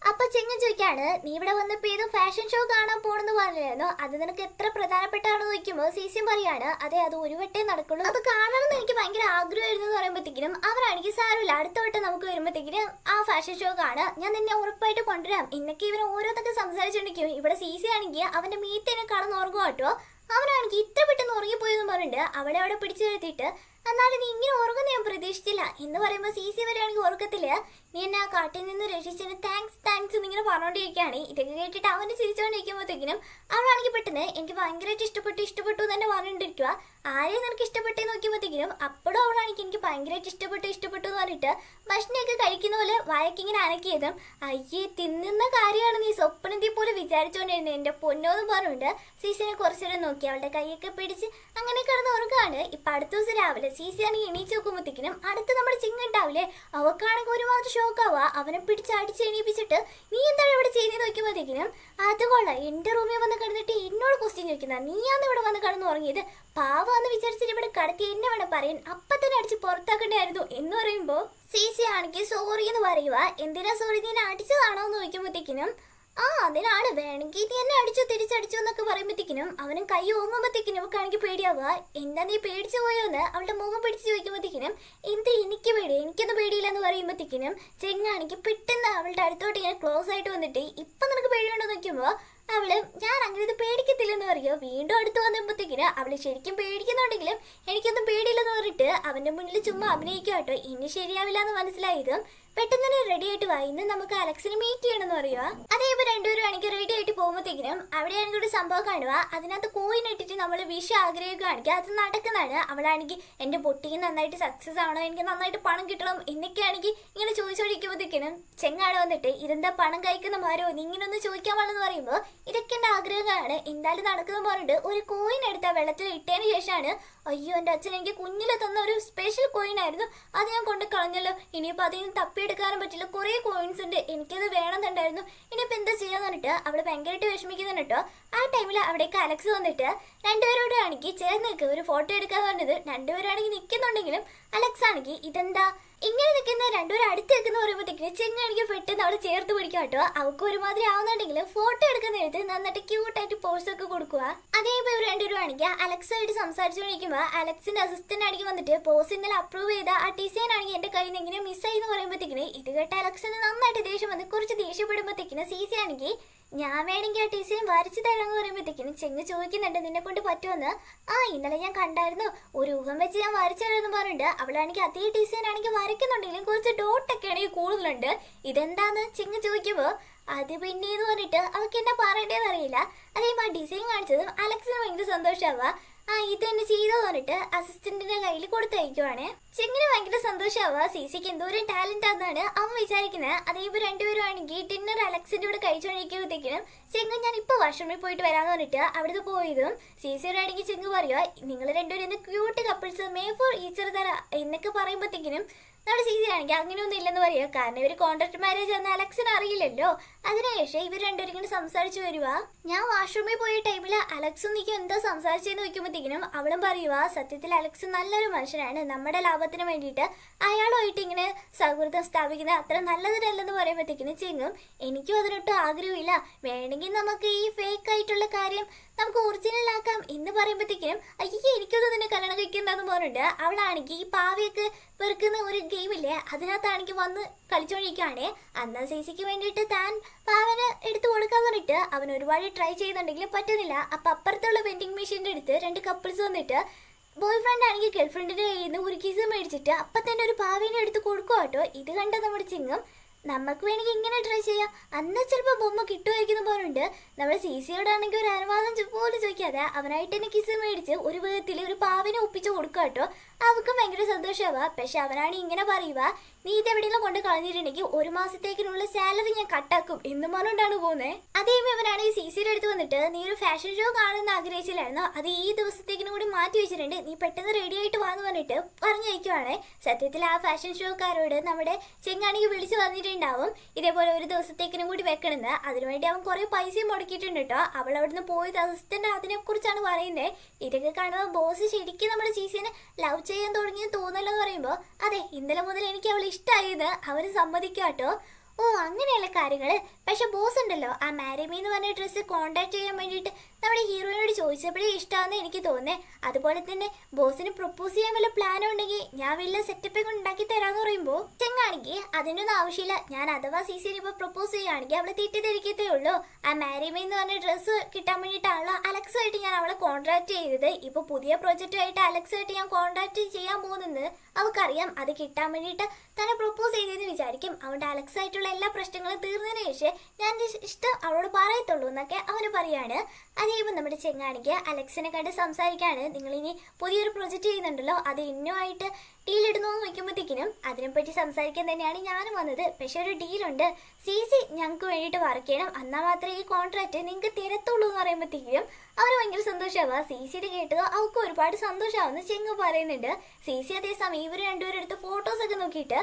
അപ്പൊ ചെങ്ങൻ ചോദിക്കാണ് നീ ഇവിടെ വന്നപ്പോ ഏതോ ഫാഷൻ ഷോ കാണാൻ പോണെന്ന് പറഞ്ഞില്ലായിരുന്നു അത് നിനക്ക് എത്ര പ്രധാനപ്പെട്ടാണെന്ന് ചോദിക്കുമ്പോ സീസ്യം പറയാണ് അതെ അത് ഒരു വട്ടേ നടക്കുള്ളൂ അത് കാണണമെന്ന് എനിക്ക് ഭയങ്കര ആഗ്രഹമായിരുന്നു എന്ന് പറയുമ്പോഴത്തേക്കിനും അവരാണെങ്കിൽ സാരമില്ല അടുത്ത വട്ടം നമുക്ക് വരുമ്പോഴത്തേക്കിനും ആ ഫാഷൻ ഷോ കാണാം ഞാൻ നിന്നെ ഉറപ്പായിട്ട് കൊണ്ടുവരാം ഇന്നൊക്കെ ഇവരെ ഓരോന്നൊക്കെ സംസാരിച്ചിട്ടുണ്ടെങ്കിൽ ഇവിടെ സി ആണെങ്കിൽ അവന്റെ മീത്തേനെ കാണുന്ന ഓർക്കുക കേട്ടോ അവനാണെങ്കിൽ ഇത്ര പെട്ടെന്ന് ഉറങ്ങിപ്പോയെന്ന് പറഞ്ഞിട്ട് അവളെ അവിടെ പിടിച്ചു നിർത്തിയിട്ട് എന്നാലും നീ ഇങ്ങനെ ഓർക്കുന്ന ഞാൻ പ്രതീക്ഷിച്ചില്ല എന്ന് പറയുമ്പോൾ സി സി വരെയാണെങ്കിൽ ഓർക്കത്തില്ല നീ എന്നെ ആ കാട്ടിൽ നിന്ന് രക്ഷിച്ചതിന് താങ്ക്സ് താങ്ക്സ് എന്നിങ്ങനെ പറഞ്ഞുകൊണ്ടിരിക്കുകയാണ് ഇതൊക്കെ കേട്ടിട്ട് അവൻ്റെ ചിരിച്ചുകൊണ്ടിരിക്കുമ്പോഴത്തേക്കിനും അവളാണെങ്കിൽ പെട്ടെന്ന് എനിക്ക് ഭയങ്കരമായിട്ട് ഇഷ്ടപ്പെട്ടു ഇഷ്ടപ്പെട്ടു എന്ന് തന്നെ പറഞ്ഞുകൊണ്ടിരിക്കുക ആരെയും നിനക്ക് ഇഷ്ടപ്പെട്ടേ നോക്കിയപ്പോഴത്തേക്കിനും അപ്പോഴും അവളാണെങ്കിൽ എനിക്ക് ഭയങ്കരമായിട്ട് ഇഷ്ടപ്പെട്ടു ഇഷ്ടപ്പെട്ടു എന്ന് പറഞ്ഞിട്ട് ഭക്ഷണമൊക്കെ കഴിക്കുന്ന പോലെ വയക്കിങ്ങനെ അനക്കിയതും അയ്യേ തിന്നുന്ന കാര്യമാണ് നീ സ്വപ്നത്തിൽ പോലെ വിചാരിച്ചുകൊണ്ടിരുന്നത് എൻ്റെ പൊന്നോ എന്ന് പറഞ്ഞുകൊണ്ട് സീസിനെ കുറച്ചുകൂടെ നോക്കി അവളുടെ കൈയൊക്കെ പിടിച്ച് അങ്ങനെ കിടന്ന് ഉറക്കാണ് ഇപ്പം അടുത്ത ദിവസം രാവിലെ സീസിയാണി എണീച്ച് നോക്കുമ്പോഴത്തേക്കിനും അടുത്ത് നമ്മുടെ ഉണ്ടാവില്ലേ അവക്കാണെങ്കിൽ ഒരുമാതിരി ഷോക്കാവുക അവനെ പിടിച്ച് അടിച്ച് എണീപ്പിച്ചിട്ട് നീ എന്താണ് ഇവിടെ ചെയ്ത് നോക്കുമ്പോഴത്തേക്കിനും അത് കൊള്ളാം എൻ്റെ റൂമിൽ വന്ന് കിടന്നിട്ട് എന്നോട് ക്വസ്റ്റ്യൻ ചോദിക്കുന്ന നീയാന്ന് ഇവിടെ വന്ന് കിടന്ന് ഉറങ്ങിയത് പാവാന്ന് വിചാരിച്ചിട്ട് ഇവിടെ കടത്തി എന്നെ വേണം പറയാൻ അപ്പൊ തന്നെ അടിച്ച് പുറത്താക്കണ്ടായിരുന്നു എന്ന് സി ആണെങ്കിൽ സോറി എന്ന് പറയുക എന്തിനാ സോറി നീ അടിച്ചതാണോ എന്ന് ചോദിക്കുമ്പോഴത്തേക്കിനും ആ അതിനാണ് വേണമെങ്കിൽ നീ എന്നെ അടിച്ചോ തിരിച്ചടിച്ചോ എന്നൊക്കെ പറയുമ്പോഴത്തേക്കിനും അവനും കൈ ഓങ്ങുമ്പോഴത്തേക്കിനും ഒക്കെ ആണെങ്കിൽ പേടിയാവുക എന്താ നീ പേടിച്ചു പോയോന്ന് അവളുടെ മുഖം പിടിച്ച് ചോദിക്കുമ്പോഴത്തേക്കിനും എന്ത് എനിക്ക് പേടി എനിക്കൊന്നും പേടിയില്ല എന്ന് പറയുമ്പോഴത്തേക്കിനും ചെങ്ങാണെങ്കിൽ പെട്ടെന്ന് അവളുടെ അടുത്തോട്ട് ഇങ്ങനെ ക്ലോസ് ആയിട്ട് വന്നിട്ട് ഇപ്പൊ നിനക്ക് പേടിയുണ്ടോ നോക്കുമ്പോ അവള് ഞാൻ അങ്ങനെ ഇത് പേടിക്കത്തില്ലെന്ന് പറയുമോ വീണ്ടും അടുത്ത് വന്നപ്പോഴത്തേക്കിന് അവള് ശരിക്കും പേടിക്കുന്നുണ്ടെങ്കിലും എനിക്കൊന്നും പേടിയില്ലെന്ന് പറഞ്ഞിട്ട് അവന്റെ മുന്നിൽ ചുമ്മാ അഭിനയിക്കാട്ടോ ഇനി ശരിയാവില്ല എന്ന് മനസ്സിലായതും പെട്ടെന്ന് റെഡി ആയിട്ട് വാ ഇന്ന് നമുക്ക് അലക്സിനെ മീറ്റ് ചെയ്യണമെന്ന് പറയുക അതേ ഇപ്പൊ രണ്ടുപേരും ആണെങ്കിൽ റെഡി ആയിട്ട് പോകുമ്പോഴത്തേക്കിനും അവിടെ ആണെങ്കിൽ ഒരു സംഭവം കാണുക അതിനകത്ത് കോയിൻ ഇട്ടിട്ട് നമ്മൾ വിഷ ആഗ്രഹിക്കുക കാണിക്കുക അത് നടക്കുന്നതാണ് അവളാണെങ്കിൽ എന്റെ പൊട്ടിക്ക് നന്നായിട്ട് സക്സസ് ആണോ എനിക്ക് നന്നായിട്ട് പണം കിട്ടണം എന്നൊക്കെയാണെങ്കിൽ ഇങ്ങനെ ചോദിച്ചോണ്ടിരിക്കുമ്പോഴത്തേക്കിനും ചെങ്ങാട് വന്നിട്ട് ഇതെന്താ പണം കഴിക്കുന്ന മാരോ ചോദിക്കാൻ ചോദിക്കാമാണെന്ന് പറയുമ്പോൾ ഇതൊക്കെ എന്റെ ആഗ്രഹമാണ് എന്തായാലും നടക്കുന്ന പോലുണ്ട് ഒരു കോയിൻ എടുത്ത വെള്ളത്തിൽ ഇട്ടതിന് ശേഷമാണ് അയ്യോ എൻ്റെ അച്ഛൻ എനിക്ക് കുഞ്ഞിലെ തന്ന ഒരു സ്പെഷ്യൽ കോയിൻ ആയിരുന്നു അത് ഞാൻ കൊണ്ട് കളഞ്ഞല്ലോ ഇനിയിപ്പോൾ അതിൽ നിന്ന് തപ്പിയെടുക്കാനും പറ്റില്ല കുറേ കോയിൻസ് ഉണ്ട് എനിക്കത് വേണമെന്നുണ്ടായിരുന്നു ഇനിയിപ്പോൾ എന്താ ചെയ്യാന്ന് പറഞ്ഞിട്ട് അവിടെ ഭയങ്കരമായിട്ട് വിഷമിക്കുന്നു കേട്ടോ ആ ടൈമിൽ അവിടേക്ക് അലക്സ് വന്നിട്ട് ആണെങ്കിൽ ചേർന്ന് നിൽക്കുക ഒരു ഫോട്ടോ എടുക്കാന്ന് പറഞ്ഞത് രണ്ടുപേരാണെങ്കിൽ നിൽക്കുന്നുണ്ടെങ്കിലും അലക്സ് ആണെങ്കിൽ ഇതെന്താ ഇങ്ങനെ നിൽക്കുന്ന രണ്ടുപേരും അടുത്ത് നിൽക്കുന്ന പറയുമ്പോഴത്തേക്കിന് ചെങ്ങാണിക്ക് പെട്ടെന്ന് അവിടെ ചേർത്ത് പിടിക്കുക കേട്ടോ അവൾക്ക് ഒരുമാതിരി ആവുന്നുണ്ടെങ്കിൽ ഫോട്ടോ എടുക്കുന്ന എഴുതി നന്നായിട്ട് ക്യൂട്ടായിട്ട് പോസ് ഒക്കെ കൊടുക്കുക അതേപോലെ ഇവർ രണ്ടുപേരും ആണെങ്കിൽ അലക്സായിട്ട് സംസാരിച്ചുകൊണ്ടിരിക്കുമ്പോൾ അലക്സിന്റെ അസിസ്റ്റന്റ് ആണെങ്കിൽ വന്നിട്ട് പോസ് ഇന്നലെ അപ്രൂവ് ചെയ്ത ആ ഡിസൈൻ ആണെങ്കിൽ എന്റെ കയ്യിൽ നിന്ന് ഇങ്ങനെ മിസ്സായി എന്ന് പറയുമ്പോഴത്തേക്കിന് ഇത് കേട്ട അലക്സിന് നന്നായിട്ട് ദേഷ്യം വന്ന് കുറച്ച് ദേഷ്യപ്പെടുമ്പോഴത്തേക്കിന് സി സി ആണെങ്കിൽ ഞാൻ വേണമെങ്കിൽ ആ ടീച്ചറും വരച്ചു തരാമെന്ന് പറയുമ്പോഴത്തേക്കിനും ചെങ്ങ് ചോദിക്കുന്നുണ്ട് നിന്നെ കൊണ്ട് പറ്റുമെന്ന് ആ ഇന്നലെ ഞാൻ കണ്ടായിരുന്നു ഒരു ഊഹം വെച്ച് ഞാൻ വരച്ചു തരാമെന്ന് പറഞ്ഞിട്ട് അവളാണെങ്കിൽ അതേ ടീച്ചറിനാണെങ്കിൽ വരയ്ക്കുന്നുണ്ടെങ്കിലും കുറച്ച് ഡോട്ടൊക്കെ ആണെങ്കിൽ കൂടുതലുണ്ട് ഇതെന്താന്ന് ചെങ്ങ് ചോദിക്കുമ്പോൾ അത് എന്ന് പറഞ്ഞിട്ട് അവൾക്ക് എന്നാ പറയേണ്ടതെന്ന് അറിയില്ല അതേമാ ഡിസൈൻ കാണിച്ചതും അലക്സിന് ഭയങ്കര സന്തോഷമാവാ ആ ഇത് തന്നെ ചെയ്തോ പറഞ്ഞിട്ട് അസിസ്റ്റന്റിന്റെ കയ്യിൽ കൊടുത്തയക്കുവാണ് ചെങ്ങിന് ഭയങ്കര സന്തോഷമാവുക സീസയ്ക്ക് എന്തോരം ടാലന്റ് ആണെന്നാണ് അവൻ വിചാരിക്കുന്നത് ഇപ്പൊ രണ്ടുപേരും ആണെങ്കിൽ ഡിന്നർ അലക്സിന്റെ കൂടെ കഴിച്ചുകൊണ്ടിരിക്കുമ്പോഴത്തേക്കിനും ചെങ്ങ് ഞാൻ ഇപ്പൊ വാഷ്റൂമിൽ പോയിട്ട് വരാന്ന് പറഞ്ഞിട്ട് അവിടുന്ന് പോയതും സീസയുടെ ആണെങ്കിൽ ചെങ്ങ് പറയുക നിങ്ങൾ രണ്ടുപേരും എന്ത് cute couples made for each other എന്നൊക്കെ പറയുമ്പോഴത്തേക്കിനും നമ്മുടെ സീസിയാണെങ്കിൽ അങ്ങനെയൊന്നും ഇല്ലെന്ന് പറയുക കാരണം ഇവർ കോൺട്രാക്ട് മാരേജ് എന്ന് അലക്സിന് അറിയില്ലല്ലോ അതിനുശേഷം ഇവർ രണ്ടുപേരും ഇങ്ങനെ സംസാരിച്ചു വരുക ഞാൻ വാഷ്റൂമിൽ പോയ ടൈമിൽ അലക്സും നിൽക്കും എന്തോ സംസാരിച്ചെന്ന് വെക്കുമ്പോഴത്തേക്കിനും അവളും പറയുക സത്യത്തിൽ അലക്സ് നല്ലൊരു മനുഷ്യനാണ് നമ്മുടെ ലാഭത്തിന് വേണ്ടിയിട്ട് അയാളുമായിട്ട് ഇങ്ങനെ സൗഹൃദം സ്ഥാപിക്കുന്നത് അത്ര നല്ലതിനല്ലെന്ന് പറയുമ്പോഴത്തേക്കിനും ചെങ്ങും എനിക്കും അതിനൊട്ടും ആഗ്രഹമില്ല വേണമെങ്കിൽ നമുക്ക് ഈ ഫേക്ക് ആയിട്ടുള്ള കാര്യം നമുക്ക് ഒറിജിനൽ ആക്കാം എന്ന് പറയുമ്പോഴത്തേക്കിനും അയ്യോ എനിക്കൊന്നും നിന്നെ കല്യാണം കഴിക്കുന്നതെന്ന് പറഞ്ഞിട്ട് അവളാണെങ്കിൽ ഈ പാവയൊക്കെ വെറുക്കുന്ന ഒരു ഗെയിമില്ലേ അതിനകത്താണെങ്കിൽ വന്ന് കളിച്ചുകൊണ്ടിരിക്കുകയാണേ അന്ന സേസിക്ക് വേണ്ടിയിട്ട് താൻ പാവന് എടുത്തു കൊടുക്കാൻ പറഞ്ഞിട്ട് അവൻ ഒരുപാട് ട്രൈ ചെയ്യുന്നുണ്ടെങ്കിലും പറ്റുന്നില്ല അപ്പം അപ്പുറത്തുള്ള വെൻഡിങ് മെഷീൻ്റെ അടുത്ത് രണ്ട് കപ്പിൾസ് വന്നിട്ട് ബോയ് ഫ്രണ്ട് ആണെങ്കിൽ ഗേൾ ഫ്രണ്ടിൻ്റെ കയ്യിൽ നിന്ന് ഒരു കിസ് മേടിച്ചിട്ട് അപ്പം തന്നെ ഒരു പാവിനെ എടുത്ത് കൊടുക്കുക കേട്ടോ ഇത് കണ്ട നമ്മുടെ ചിങ്ങം നമുക്ക് വേണമെങ്കിൽ ഇങ്ങനെ ട്രൈ ചെയ്യാം അന്ന് ചിലപ്പോൾ ബൊമ്മ കിട്ടുമായിരിക്കുന്ന പോലുണ്ട് നമ്മൾ സി സിയോടാണെങ്കിൽ ഒരു അനുവാദം പോലും ചോദിക്കാതെ അവനായിട്ട് തന്നെ കിസ് മേടിച്ച് ഒരു വിധത്തിൽ ഒരു പാവിനെ ഒപ്പിച്ച് കൊടുക്കാട്ടോ കേട്ടോ അവൾക്കും ഭയങ്കര സന്തോഷമാവാ പക്ഷെ അവനാണ് ഇങ്ങനെ പറയുക നീ ഇതെവിടെയെങ്കിലും കൊണ്ട് കളഞ്ഞിട്ടുണ്ടെങ്കിൽ ഒരു മാസത്തേക്കിനുള്ള സാലറി ഞാൻ കട്ടാക്കും എന്ന് പറഞ്ഞുകൊണ്ടാണ് പോകുന്നത് അതേ അവനാണ് ഈ സി സിയുടെ അടുത്ത് വന്നിട്ട് നീ ഒരു ഫാഷൻ ഷോ കാണുന്ന ആഗ്രഹിച്ചില്ലായിരുന്നു അത് ഈ ദിവസത്തേക്കിനും കൂടി മാറ്റി വെച്ചിട്ടുണ്ട് നീ പെട്ടെന്ന് റെഡി ആയിട്ട് വാന്ന് പറഞ്ഞിട്ട് പറഞ്ഞയക്കുവാണ് സത്യത്തിൽ ആ ഫാഷൻ ഷോക്കാരോട് നമ്മുടെ ചെങ്ങാണിക്ക് വിളിച്ചു പറഞ്ഞിട്ടുണ്ടാവും ഇതേപോലെ ഒരു ദിവസത്തേക്കിനും കൂടി വെക്കണമെന്ന് അതിനുവേണ്ടി അവൻ കുറേ പൈസയും മുടക്കിയിട്ടുണ്ട് കേട്ടോ അവൾ അവിടുന്ന് പോയത് അസിസ്റ്റന്റ് അതിനെക്കുറിച്ചാണ് പറയുന്നത് ഇതൊക്കെ കാണുമ്പോൾ ബോസ് ശരിക്കും നമ്മുടെ ചീസിനെ ലവ് ചെയ്യാൻ തുടങ്ങിയെന്ന് തോന്നലെന്ന് പറയുമ്പോൾ അതെ ഇന്നലെ മുതൽ എനിക്ക് അവൾ ഇഷ്ടമായിന്ന് അവർ സമ്മതിക്കാട്ടോ ഓ അങ്ങനെയുള്ള കാര്യങ്ങൾ പക്ഷെ ബോസ് ഉണ്ടല്ലോ ആ മാരിമി എന്ന് പറഞ്ഞ ഡ്രസ്സ് കോണ്ടാക്ട് ചെയ്യാൻ വേണ്ടിയിട്ട് നമ്മുടെ ഹീറോയിനോട് ചോദിച്ചപ്പോഴേ ഇഷ്ടമാണെന്ന് എനിക്ക് തോന്നേ അതുപോലെ തന്നെ ബോസിന് പ്രപ്പോസ് ചെയ്യാൻ വല്ല പ്ലാനും ഉണ്ടെങ്കിൽ ഞാൻ വലിയ സെറ്റപ്പ് ഒക്കെ ഉണ്ടാക്കി തരാന്ന് പറയുമ്പോൾ ചെങ്ങാണെങ്കിൽ അതിനൊന്നും ആവശ്യമില്ല ഞാൻ അഥവാ സി സിയിൽ ഇപ്പോൾ പ്രപ്പോസ് ചെയ്യുകയാണെങ്കിൽ അവളെ തെറ്റിദ്ധരിക്കത്തേ ഉള്ളൂ ആ മാരിമേ എന്ന് പറഞ്ഞ ഡ്രസ്സ് കിട്ടാൻ വേണ്ടിയിട്ടാണല്ലോ അലക്സുമായിട്ട് ഞാൻ അവളെ കോൺട്രാക്ട് ചെയ്തത് ഇപ്പോൾ പുതിയ പ്രോജക്റ്റുമായിട്ട് അലക്സുമായിട്ട് ഞാൻ കോൺട്രാക്ട് ചെയ്യാൻ പോകുന്നത് അവൾക്കറിയാം അത് കിട്ടാൻ വേണ്ടിയിട്ട് തന്നെ പ്രപ്പോസ് ചെയ്തതെന്ന് വിചാരിക്കും അവളുടെ അലക്സായിട്ടുള്ള എല്ലാ പ്രശ്നങ്ങളും തീർന്നതിന് ശേഷം ഞാൻ ഇഷ്ടം അവളോട് പറയത്തുള്ളൂ എന്നൊക്കെ അവന് പറയാണ് അത് നമ്മുടെ ചെങ്ങാണെങ്കിൽ അലക്സിനെ കണ്ട് സംസാരിക്കാണ് നിങ്ങളിനി പുതിയൊരു പ്രൊജക്ട് ചെയ്യുന്നുണ്ടല്ലോ അത് ഇന്നുമായിട്ട് ഡീലിടുന്നു എന്ന് നോക്കുമ്പോഴത്തേക്കിനും അതിനെപ്പറ്റി സംസാരിക്കാൻ തന്നെയാണ് ഞാനും വന്നത് പക്ഷേ ഒരു ഡീലുണ്ട് സി സി ഞങ്ങൾക്ക് വേണ്ടിയിട്ട് വർക്ക് ചെയ്യണം എന്നാൽ മാത്രമേ ഈ കോൺട്രാക്റ്റ് നിങ്ങൾക്ക് തിരത്തുള്ളൂ എന്ന് പറയുമ്പോഴത്തേക്കും അവർ ഭയങ്കര സന്തോഷമാവുക സി ഇത് കേട്ടത് അവർക്ക് ഒരുപാട് സന്തോഷമാവുമെന്ന് ചെങ്ങ് പറയുന്നുണ്ട് സി സി അതേസമയം ഇവർ രണ്ടുപേരും എടുത്ത് ഫോട്ടോസൊക്കെ നോക്കിയിട്ട്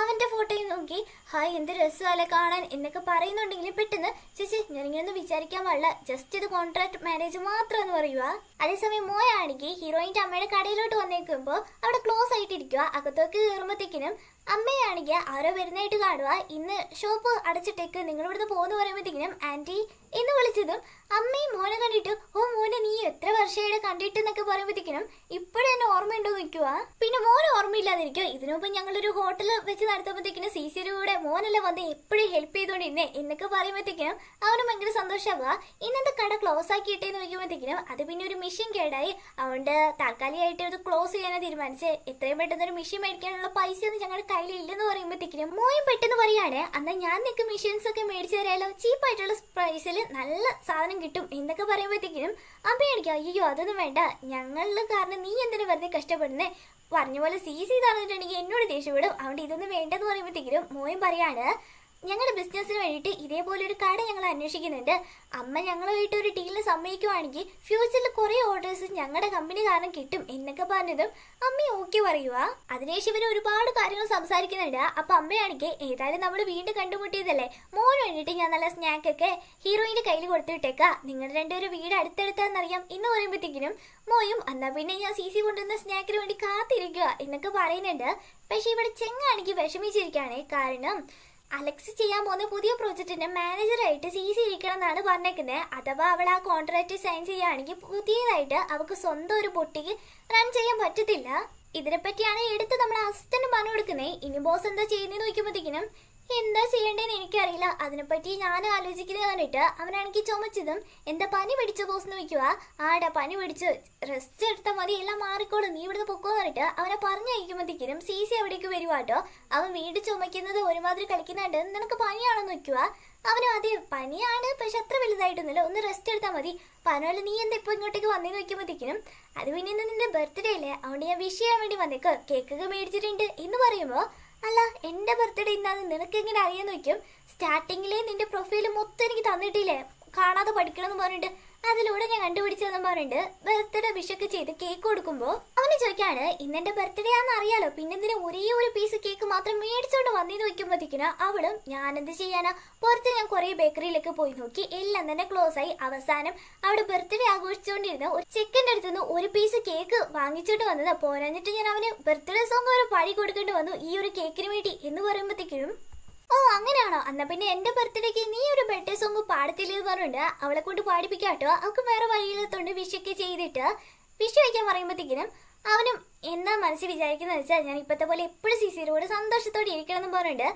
അവൻ്റെ ഫോട്ടോയിൽ നോക്കി ഹായ് എന്ത് രസമല്ലേ കാണാൻ എന്നൊക്കെ പറയുന്നുണ്ടെങ്കിലും പെട്ടെന്ന് ചേച്ചി ഞാനിങ്ങനെയൊന്നും വിചാരിക്കാൻ പാടില്ല ജസ്റ്റ് ഇത് കോൺട്രാക്ട് മാരേജ് എന്ന് പറയുക അതേസമയം മോയാണെങ്കിൽ ഹീറോയിൻ്റെ അമ്മയുടെ കടയിലോട്ട് വന്നേക്കുമ്പോൾ അവിടെ ക്ലോസ് ആയിട്ടിരിക്കുക അകത്തോക്ക് കയറുമ്പോഴത്തേക്കിനും അമ്മയാണെങ്കിൽ ആരോ വരുന്നതായിട്ട് കാണുക ഇന്ന് ഷോപ്പ് അടച്ചിട്ടേക്ക് നിങ്ങളിവിടുന്ന് പോകുന്നു പറയുമ്പോഴത്തേക്കിനും ആൻറ്റി എന്ന് വിളിച്ചതും അമ്മയും മോനെ കണ്ടിട്ട് ഓ മോനെ നീ എത്ര വർഷമായിട്ട് കണ്ടിട്ട് എന്നൊക്കെ പറയുമ്പോഴത്തേക്കിനും ഇപ്പോഴും എന്നെ ഓർമ്മയുണ്ടോ നിൽക്കുക പിന്നെ മോൻ ഓർമ്മയില്ലാതിരിക്കുക ഇതിനുമുമ്പ് ഞങ്ങളൊരു ഹോട്ടൽ വെച്ച് നടത്തുമ്പോഴത്തേക്കിനും സി സി കൂടെ മോനെല്ലാം വന്ന് എപ്പോഴും ഹെൽപ്പ് ചെയ്തുകൊണ്ടിരുന്നേ എന്നൊക്കെ പറയുമ്പോഴത്തേക്കിനും അവന് ഭയങ്കര സന്തോഷമാവുക ഇന്നത്തെ കട ക്ലോസ് ആക്കിയിട്ടേ എന്ന് വയ്ക്കുമ്പോഴത്തേക്കിനും അത് പിന്നെ ഒരു മെഷീൻ കേടായി അതുകൊണ്ട് താൽക്കാലികമായിട്ട് ഇത് ക്ലോസ് ചെയ്യാനാണ് തീരുമാനിച്ചത് എത്രയും പെട്ടെന്ന് ഒരു മെഷീൻ മേടിക്കാനുള്ള പൈസ ഒന്നും ഞങ്ങളുടെ കയ്യിൽ ഇല്ലെന്ന് പറയുമ്പോഴത്തേക്കിനും മോയും പെട്ടെന്ന് പറയാണ് അന്നാ ഞാൻ നിനക്ക് മെഷീൻസ് ഒക്കെ മേടിച്ചു തരാമല്ലോ ചീപ്പായിട്ടുള്ള പ്രൈസിൽ നല്ല സാധനം കിട്ടും എന്നൊക്കെ പറയുമ്പോഴത്തേക്കിനും അമ്മ എനിക്ക് അയ്യോ അതൊന്നും വേണ്ട ഞങ്ങളുടെ കാരണം നീ എന്തിനു വെറുതെ കഷ്ടപ്പെടുന്നേ പറഞ്ഞ പോലെ സി സി തന്നിട്ടുണ്ടെങ്കിൽ എന്നോട് ദേഷ്യപ്പെടും അതുകൊണ്ട് ഇതൊന്നും വേണ്ടെന്ന് പറയുമ്പോഴത്തേക്കിനും മോയും പറയാണ് ഞങ്ങളുടെ ബിസിനസ്സിന് വേണ്ടിയിട്ട് ഇതേപോലൊരു കട ഞങ്ങൾ അന്വേഷിക്കുന്നുണ്ട് അമ്മ ഞങ്ങളുമായിട്ട് ഒരു ടീമിൽ സമ്മതിക്കുവാണെങ്കിൽ ഫ്യൂച്ചറിൽ കുറേ ഓർഡേഴ്സ് ഞങ്ങളുടെ കമ്പനി കാരണം കിട്ടും എന്നൊക്കെ പറഞ്ഞതും അമ്മ ഓക്കെ പറയുക അതിനുശേഷം ഇവര് ഒരുപാട് കാര്യങ്ങൾ സംസാരിക്കുന്നുണ്ട് അപ്പൊ അമ്മയാണെങ്കിൽ ഏതായാലും നമ്മൾ വീണ്ടും കണ്ടുമുട്ടിയതല്ലേ മോന് വേണ്ടിയിട്ട് ഞാൻ നല്ല സ്നാക്കൊക്കെ ഹീറോയിന്റെ കയ്യിൽ കൊടുത്തു വിട്ടേക്കാം നിങ്ങൾ രണ്ടുപേരും വീട് അടുത്തെടുത്താന്നറിയാം എന്ന് പറയുമ്പോഴത്തേക്കിനും മോയും എന്നാ പിന്നെ ഞാൻ സി സി കൊണ്ടുവന്ന സ്നാക്കിന് വേണ്ടി കാത്തിരിക്കുക എന്നൊക്കെ പറയുന്നുണ്ട് പക്ഷേ ഇവിടെ ചെങ്ങാണെങ്കിൽ വിഷമിച്ചിരിക്കുകയാണ് കാരണം അലക്സ് ചെയ്യാൻ പോകുന്ന പുതിയ പ്രോജക്റ്റിന്റെ മാനേജറായിട്ട് സി സി ഇരിക്കണം എന്നാണ് പറഞ്ഞേക്കുന്നത് അഥവാ അവൾ ആ കോൺട്രാക്റ്റ് സൈൻ ചെയ്യുകയാണെങ്കിൽ പുതിയതായിട്ട് അവൾക്ക് സ്വന്തം ഒരു പൊട്ടിക്ക് റൺ ചെയ്യാൻ പറ്റത്തില്ല ഇതിനെപ്പറ്റിയാണ് എടുത്ത് നമ്മൾ അസിസ്റ്റന്റ് പറഞ്ഞു കൊടുക്കുന്നത് ഇനി ബോസ് എന്താ ചെയ്യുന്നത് നോക്കുമ്പോഴത്തേക്കിനും എന്താ ചെയ്യേണ്ടതെന്ന് എനിക്കറിയില്ല അതിനെപ്പറ്റി ഞാൻ ആലോചിക്കുന്നത് കണ്ടിട്ട് അവനാണെങ്കിൽ ചുമച്ചതും എന്താ പനി പിടിച്ച ബോസ്ന്ന് നോക്കുക ആടാ പനി പിടിച്ച് റെസ്റ്റ് എടുത്താൽ മതി എല്ലാം മാറിക്കോളും നീ ഇവിടുന്ന് പൊക്കോ പറഞ്ഞിട്ട് അവനെ പറഞ്ഞയക്കുമ്പോഴത്തേക്കിനും സി സി അവിടേക്ക് വരുവാട്ടോ അവൻ വീട് ചുമയ്ക്കുന്നത് ഒരുമാതിരി കളിക്കുന്നുണ്ട് നിനക്ക് പനിയാണോന്ന് നോക്കുക അവനും അതെ പനിയാണ് പക്ഷെ അത്ര വലുതായിട്ടൊന്നുമില്ല ഒന്ന് റെസ്റ്റ് എടുത്താൽ മതി പറഞ്ഞപോലെ നീ എന്താ ഇപ്പോൾ ഇങ്ങോട്ടേക്ക് വന്നേന്ന് നോക്കുമ്പോഴത്തേക്കിനും അത് പിന്നെ നിന്റെ ബർത്ത്ഡേ അല്ലേ അതുകൊണ്ട് ഞാൻ വിഷ് ചെയ്യാൻ വേണ്ടി വന്നേക്കോ കേക്കൊക്കെ മേടിച്ചിട്ടുണ്ട് എന്ന് പറയുമ്പോൾ അല്ല എൻ്റെ ബർത്ത്ഡേ ഇന്നാന്ന് നിനക്ക് എങ്ങനെ അറിയാൻ നോക്കും സ്റ്റാർട്ടിങ്ങിലെ നിന്റെ പ്രൊഫൈൽ മൊത്തം എനിക്ക് തന്നിട്ടില്ലേ കാണാതെ പഠിക്കണം എന്ന് പറഞ്ഞിട്ട് അതിലൂടെ ഞാൻ കണ്ടുപിടിച്ചതെന്ന് പറഞ്ഞിട്ട് ബർത്ത്ഡേ വിഷൊക്കെ ചെയ്ത് കേക്ക് കൊടുക്കുമ്പോൾ അവന് ചോദിക്കാണ് ഇന്നെന്റെ ബർത്ത്ഡേ ആണെന്ന് അറിയാലോ പിന്നെന്തിന് ഒരേ ഒരു പീസ് കേക്ക് മാത്രം മേടിച്ചോണ്ട് വന്നേന്ന് വെക്കുമ്പോഴത്തേക്കിന് അവളും എന്ത് ചെയ്യാനാ പുറത്ത് ഞാൻ കുറേ ബേക്കറിയിലേക്ക് പോയി നോക്കി എല്ലാം തന്നെ ക്ലോസ് ആയി അവസാനം അവിടെ ബർത്ത്ഡേ ആഘോഷിച്ചുകൊണ്ടിരുന്ന ഒരു ചെക്കൻ്റെ അടുത്ത് നിന്ന് ഒരു പീസ് കേക്ക് വാങ്ങിച്ചോണ്ട് വന്നത് പോരാഞ്ഞിട്ട് ഞാൻ അവന് ബർത്ത്ഡേ സോങ് ഒരു പാടി കൊടുക്കേണ്ടി വന്നു ഈ ഒരു കേക്കിന് വേണ്ടി എന്ന് പറയുമ്പോഴത്തേക്കും ഓ അങ്ങനെയാണോ എന്നാ പിന്നെ എന്റെ ബർത്ത്ഡേക്ക് നീ ഒരു ബർത്ത്ഡേ സോങ് പാടത്തില്ലെന്ന് പറഞ്ഞിട്ട് അവളെ കൊണ്ട് പാടിപ്പിക്കാട്ടോ അവൾക്ക് വേറെ വഴിയിലെത്തോണ്ട് വിഷയൊക്കെ ചെയ്തിട്ട് വിഷ വയ്ക്കാൻ പറയുമ്പോഴത്തേക്കിനും അവനും എന്താ മനസ്സിൽ വിചാരിക്കുന്നത് വെച്ചാൽ ഞാൻ ഇപ്പോഴത്തെ പോലെ എപ്പോഴും സിസിയിലൂടെ സന്തോഷത്തോടെ ഇരിക്കണം എന്ന് പറഞ്ഞിട്ട്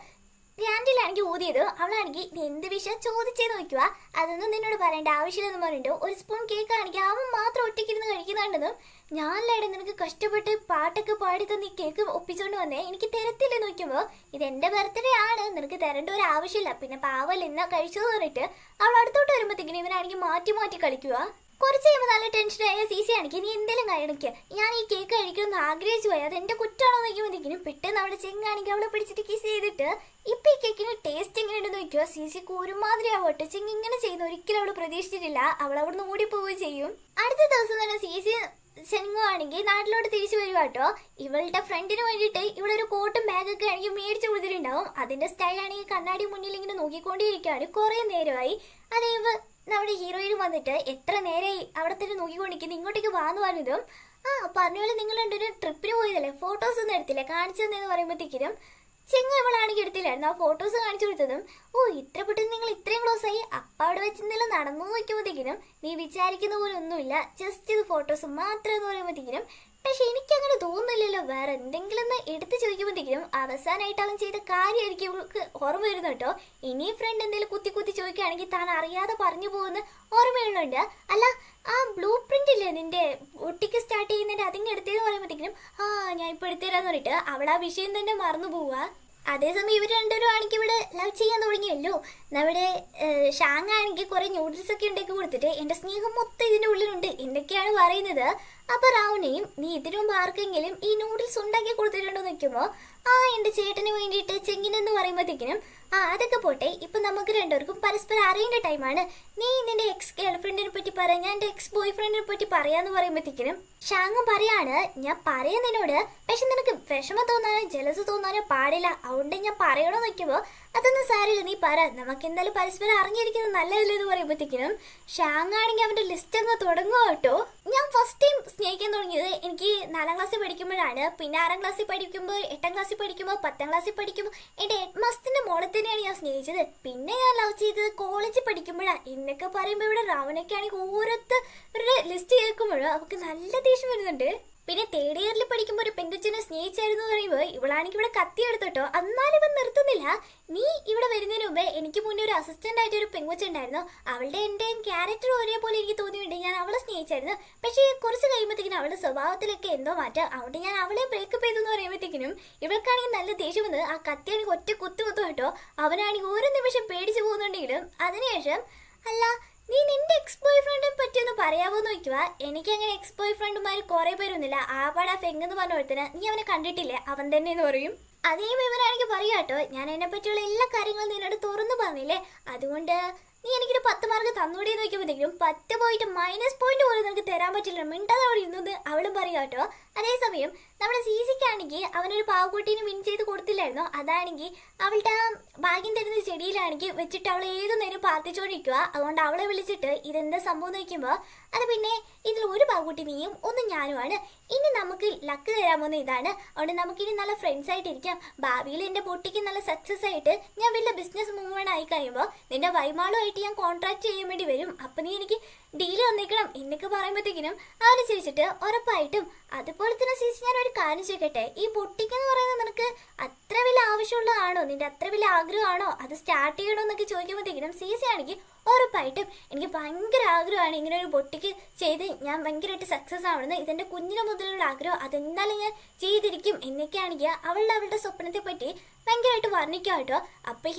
ഗ്രാൻഡിലാണെങ്കിൽ ഊതിയത് അവളാണെങ്കിൽ എന്ത് വിഷയം ചോദിച്ചേ നോക്കുക അതൊന്നും നിന്നോട് പറയേണ്ട ആവശ്യമില്ലെന്ന് പറഞ്ഞിട്ട് ഒരു സ്പൂൺ കേക്ക് ആണെങ്കിൽ അവൻ മാത്രം ഒറ്റയ്ക്കിരുന്ന് കഴിക്കുന്നുണ്ടെന്നും ഞാനില്ലായിട്ട് നിനക്ക് കഷ്ടപ്പെട്ട് പാട്ടൊക്കെ പാടി തന്നെ ഈ കേക്ക് ഒപ്പിച്ചുകൊണ്ട് വന്നേ എനിക്ക് തരത്തില്ല നോക്കുമ്പോൾ ഇത് എൻ്റെ ബർത്ത്ഡേ ആണ് നിനക്ക് തരേണ്ട ഒരു ആവശ്യമില്ല പിന്നെ പാവൽ എന്നാ കഴിച്ചതെന്ന് പറഞ്ഞിട്ട് അവൾ അടുത്തോട്ട് വരുമ്പോഴത്തേക്കിനും ഇവനാണെങ്കിൽ മാറ്റി മാറ്റി കളിക്കുക കുറച്ച് കഴിയുമ്പോൾ നല്ല ടെൻഷനായ സി സി കാണിക്കുക നീ എന്തെങ്കിലും കഴിക്കുക ഞാൻ ഈ കേക്ക് കഴിക്കണമെന്ന് ആഗ്രഹിച്ചു പോയി അത് എൻ്റെ കുറ്റമാണോ നോക്കുമ്പോഴത്തേക്കിനും പെട്ടെന്ന് അവിടെ ചെങ്ങാണെങ്കിൽ അവളെ പിടിച്ചിട്ട് കിസ് ചെയ്തിട്ട് ഇപ്പം ഈ കേക്കിന് ടേസ്റ്റ് എങ്ങനെയുണ്ടെന്ന് നോക്കുക സി സിക്ക് ഒരുമാതിരി ആവട്ടെ ചെങ്ങ് ഇങ്ങനെ ചെയ്യുന്ന ഒരിക്കലും അവൾ പ്രതീക്ഷിച്ചിട്ടില്ല അവൾ അവിടുന്ന് ഓടിപ്പോവുകയും ചെയ്യും അടുത്ത ദിവസം തന്നെ സി സി ചെങ്ങുവാണെങ്കിൽ നാട്ടിലോട്ട് തിരിച്ചു വരുവാ കേട്ടോ ഇവളുടെ ഫ്രണ്ടിന് വേണ്ടിയിട്ട് ഇവിടെ ഒരു കോട്ടും ബാഗൊക്കെ ആണെങ്കിൽ മേടിച്ചു കൊടുത്തിട്ടുണ്ടാവും അതിന്റെ സ്റ്റൈലാണെങ്കിൽ കണ്ണാടി മുന്നിൽ ഇങ്ങനെ ഇരിക്കുകയാണ് കുറേ നേരമായി അതേവ് നമ്മുടെ ഹീറോയിൻ വന്നിട്ട് എത്ര നേരെ അവിടെ തന്നെ നോക്കിക്കൊണ്ടിരിക്കുന്നു ഇങ്ങോട്ടേക്ക് വാന്ന് പറഞ്ഞതും ആ പറഞ്ഞ പോലെ നിങ്ങൾ ഒരു ട്രിപ്പിന് പോയതല്ലേ ഫോട്ടോസ് ഒന്നും എടുത്തില്ലേ കാണിച്ചു തന്നെന്ന് പറയുമ്പോഴത്തേക്കും ചെങ്ങ ഇവളാണെങ്കിൽ എടുത്തില്ലായിരുന്നു ആ ഫോട്ടോസ് കാണിച്ചു കൊടുത്തതും ഓ ഇത്ര പെട്ടെന്ന് നിങ്ങൾ ഇത്രയും ക്ലോസ് ആയി അപ്പ അവിടെ വെച്ച് എന്തെങ്കിലും നടന്നു നോക്കുമ്പോഴത്തേക്കും നീ വിചാരിക്കുന്ന പോലെ ഒന്നുമില്ല ജസ്റ്റ് ഇത് ഫോട്ടോസ് മാത്രം എന്ന് പറയുമ്പോഴത്തേക്കും പക്ഷെ എനിക്കങ്ങനെ തോന്നുന്നില്ലല്ലോ വേറെ എന്തെങ്കിലും ഒന്ന് എടുത്തു ചോദിക്കുമ്പോഴത്തേക്കും അവസാനമായിട്ട് അവൻ ചെയ്ത കാര്യമായിരിക്കും ഇവൾക്ക് ഓർമ്മ വരുന്നു കേട്ടോ ഇനി ഫ്രണ്ട് എന്തെങ്കിലും കുത്തി കുത്തി ചോദിക്കുകയാണെങ്കിൽ താൻ അറിയാതെ പറഞ്ഞു പോകുന്ന വരുന്നുണ്ട് അല്ല ആ ബ്ലൂ പ്രിന്റ് ഇല്ലേ നിന്റെ ഒട്ടിക്ക് സ്റ്റാർട്ട് ചെയ്യുന്നതിന്റെ അതിൻ്റെ എടുത്തതെന്ന് പറയുമ്പോഴത്തേക്കും ആ ഞാൻ ഇപ്പൊ എടുത്തുതരാന്ന് പറഞ്ഞിട്ട് അവൾ ആ വിഷയം തന്നെ മറന്നു പോവുക അതേസമയം ഇവർ രണ്ടുപേരും ആണെങ്കിൽ ഇവിടെ ലവ് ചെയ്യാൻ തുടങ്ങിയല്ലോ നമ്മുടെ ഷാങ് ആണെങ്കിൽ കുറേ ന്യൂഡിൽസ് ഒക്കെ ഉണ്ടാക്കി കൊടുത്തിട്ട് എന്റെ സ്നേഹം മൊത്തം ഇതിന്റെ ഉള്ളിലുണ്ട് എന്തൊക്കെയാണ് പറയുന്നത് അപ്പൊ റൗനയും നീ ഇതിനു ആർക്കെങ്കിലും ഈ നൂഡിൽസ് ഉണ്ടാക്കി കൊടുത്തിട്ടുണ്ടോ നിൽക്കുമ്പോ ആ എന്റെ ചേട്ടന് വേണ്ടിയിട്ട് ചെങ്ങിനെന്ന് പറയുമ്പോഴത്തേക്കിനും ആ അതൊക്കെ പോട്ടെ ഇപ്പൊ നമുക്ക് രണ്ടുപേർക്കും പരസ്പരം അറിയേണ്ട ടൈമാണ് നീ നിന്റെ എക്സ് ഗേൾ ഫ്രണ്ടിനെ പറ്റി പറയാ ഞാൻ എന്റെ എക്സ് ബോയ് ഫ്രണ്ടിനെ പറ്റി പറയാന്ന് പറയുമ്പോഴത്തേക്കിനും ഷാങ്ങും പറയാണ് ഞാൻ പറയുന്നതിനോട് പക്ഷെ നിനക്ക് വിഷമം തോന്നാനോ ജലസ് തോന്നാനോ പാടില്ല അതുകൊണ്ട് ഞാൻ പറയണോ നോക്കുമ്പോൾ അതൊന്നും സാരില്ല നീ പറ നമുക്ക് എന്തായാലും പരസ്പരം അറിഞ്ഞിരിക്കുന്നത് നല്ലതല്ലേ എന്ന് പറയുമ്പോഴത്തേക്കിനും ആണെങ്കിൽ അവന്റെ ലിസ്റ്റ് അങ്ങ് തുടങ്ങുക കേട്ടോ ഞാൻ ഫസ്റ്റ് ടൈം സ്നേഹിക്കാൻ തുടങ്ങിയത് എനിക്ക് നാലാം ക്ലാസ്സിൽ പഠിക്കുമ്പോഴാണ് പിന്നെ ആറാം ക്ലാസ്സിൽ പഠിക്കുമ്പോൾ എട്ടാം ക്ലാസ്സിൽ പഠിക്കുമ്പോൾ പത്താം ക്ലാസ്സിൽ പഠിക്കുമ്പോൾ എൻ്റെ ഹെഡ് മാസ്റ്ററിൻ്റെ മോളെ തന്നെയാണ് ഞാൻ സ്നേഹിച്ചത് പിന്നെ ഞാൻ ലവ് ചെയ്തത് കോളേജിൽ പഠിക്കുമ്പോഴാണ് എന്നൊക്കെ പറയുമ്പോൾ ഇവിടെ റാവനൊക്കെ ആണെങ്കിൽ ഓരോരുത്തരുടെ ലിസ്റ്റ് കേൾക്കുമ്പോഴും അവർക്ക് നല്ല ദേഷ്യം വരുന്നുണ്ട് പിന്നെ തേർഡ് ഇയറിൽ പഠിക്കുമ്പോൾ ഒരു പെങ്കുച്ചിനെ സ്നേഹിച്ചായിരുന്നു പറയുമ്പോൾ ഇവളാണെങ്കിൽ ഇവിടെ എടുത്തോട്ടോ എന്നാലും ഇവൻ നിർത്തുന്നില്ല നീ ഇവിടെ വരുന്നതിന് മുമ്പേ എനിക്ക് മുന്നേ ഒരു അസിസ്റ്റന്റ് ആയിട്ട് ഒരു പെങ്കുച്ചുണ്ടായിരുന്നു അവളുടെ എൻ്റെയും ക്യാരക്ടർ ഒരേപോലെ എനിക്ക് തോന്നിയിട്ടുണ്ട് ഞാൻ അവളെ സ്നേഹിച്ചായിരുന്നു പക്ഷേ കുറച്ച് കഴിയുമ്പോഴത്തേക്കിനും അവളുടെ സ്വഭാവത്തിലൊക്കെ എന്തോ മാറ്റം അതുകൊണ്ട് ഞാൻ അവളെ ബ്രേക്കപ്പ് ചെയ്തു എന്ന് പറയുമ്പോഴത്തേക്കിനും ഇവൾക്കാണെങ്കിൽ നല്ല ദേഷ്യം വന്ന് ആ കത്തിയാണെങ്കിൽ ഒറ്റ കുത്തു കുത്തു കേട്ടോ അവനാണെങ്കിൽ ഓരോ നിമിഷം പേടിച്ചു പോകുന്നുണ്ടെങ്കിലും അതിനുശേഷം അല്ല നീ നിന്റെ എക്സ് ബോയ് ഫ്രണ്ടിനെ ഒന്ന് പറയാവോ നോക്കുക എനിക്കങ്ങനെ എക്സ് ബോയ് ഫ്രണ്ടുമാര് കുറെ പേരൊന്നുമില്ല ആപാട് ആ എന്ന് പറഞ്ഞ ഒരുത്തന് നീ അവനെ കണ്ടിട്ടില്ലേ അവൻ തന്നെ എന്ന് പറയും അതേ വിവരമാണെങ്കിൽ പറയാട്ടോ ഞാൻ എന്നെ പറ്റിയുള്ള എല്ലാ കാര്യങ്ങളും നിന്നോട് തുറന്നു പറഞ്ഞില്ലേ അതുകൊണ്ട് നീ എനിക്കൊരു പത്ത് മാർക്ക് തന്നൂടെ നോക്കിയപ്പോഴത്തേക്കും പത്ത് പോയിട്ട് മൈനസ് പോയിന്റ് പോലും നിനക്ക് തരാൻ പറ്റില്ല മിണ്ടാതെ അവിടെ ഇരുന്നത് അവളും പറയാട്ടോ അതേസമയം നമ്മുടെ സീസിക്കാണെങ്കിൽ അവനൊരു പാവക്കുട്ടീനെ വിൻ ചെയ്ത് കൊടുത്തില്ലായിരുന്നു അതാണെങ്കിൽ അവളുടെ ആ ഭാഗ്യം തരുന്ന ചെടിയിലാണെങ്കിൽ വെച്ചിട്ട് അവൾ ഏതു നേരം പ്രാർത്ഥിച്ചുകൊണ്ടിരിക്കുക അതുകൊണ്ട് അവളെ വിളിച്ചിട്ട് ഇതെന്താ സംഭവം എന്ന് നോക്കുമ്പോൾ അത് പിന്നെ ഇതിൽ ഒരു പാവക്കുട്ടി നീയും ഒന്ന് ഞാനുമാണ് ഇനി നമുക്ക് ലക്ക് തരാമെന്ന് ഇതാണ് അതുകൊണ്ട് നമുക്കിനി നല്ല ഫ്രണ്ട്സ് ആയിട്ടിരിക്കാം ഭാവിയിൽ എൻ്റെ പൊട്ടിക്ക് നല്ല സക്സസ് ആയിട്ട് ഞാൻ വലിയ ബിസിനസ് മൂവ്മെൻ്റ് ആയി കഴിയുമ്പോൾ നിന്റെ വൈമാളുമായിട്ട് ഞാൻ കോൺട്രാക്ട് ചെയ്യാൻ വേണ്ടി വരും അപ്പം നീ എനിക്ക് ഡീല് തന്നേക്കണം എന്നൊക്കെ പറയുമ്പോഴത്തേക്കിനും അവർ ചിരിച്ചിട്ട് ഉറപ്പായിട്ടും അതിപ്പോൾ അതുപോലെ തന്നെ ഞാൻ ഒരു കാര്യം ചോദിക്കട്ടെ ഈ ബൊട്ടിക് എന്ന് പറയുന്നത് നിനക്ക് അത്ര വലിയ ആവശ്യമുള്ളതാണോ നിന്റെ അത്ര വലിയ ആഗ്രഹമാണോ അത് സ്റ്റാർട്ട് ചെയ്യണോ എന്നൊക്കെ ചോദിക്കുമ്പോഴത്തേക്കും ചേച്ചി ആണെങ്കിൽ ഉറപ്പായിട്ടും എനിക്ക് ഭയങ്കര ആഗ്രഹമാണ് ഇങ്ങനെ ഒരു ബൊട്ടിക്ക് ചെയ്ത് ഞാൻ ഭയങ്കരമായിട്ട് സക്സസ് ആവണമെന്ന് ഇതെന്റെ കുഞ്ഞിന് മുതലുള്ള ആഗ്രഹം അതെന്തായാലും ഞാൻ ചെയ്തിരിക്കും എന്നൊക്കെയാണെങ്കിൽ അവളുടെ അവളുടെ സ്വപ്നത്തെ പറ്റി ഭയങ്കരമായിട്ട് വർണ്ണിക്കാം കേട്ടോ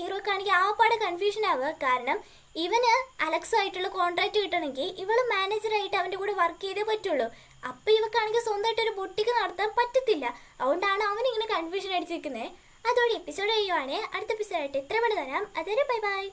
ഹീറോക്ക് ആണെങ്കിൽ ആ പാട് കൺഫ്യൂഷൻ ആവുക കാരണം ഇവന് അലക്സുമായിട്ടുള്ള കോൺട്രാക്ട് കിട്ടണമെങ്കിൽ ഇവള് മാനേജറായിട്ട് അവൻ്റെ കൂടെ വർക്ക് ചെയ്തേ പറ്റുള്ളൂ അപ്പൊ ഇവക്കാണെങ്കിൽ സ്വന്തമായിട്ട് ഒരു ബൊട്ടിക്ക് നടത്താൻ പറ്റത്തില്ല അതുകൊണ്ടാണ് അവൻ ഇങ്ങനെ കൺഫ്യൂഷൻ അടിച്ചിരിക്കുന്നത് അതോടെ എപ്പിസോഡ് കഴിയുവാണെ അടുത്ത എപ്പിസോഡായിട്ട് ഇത്ര മണി തരാം അതുവരെ ബൈ ബൈ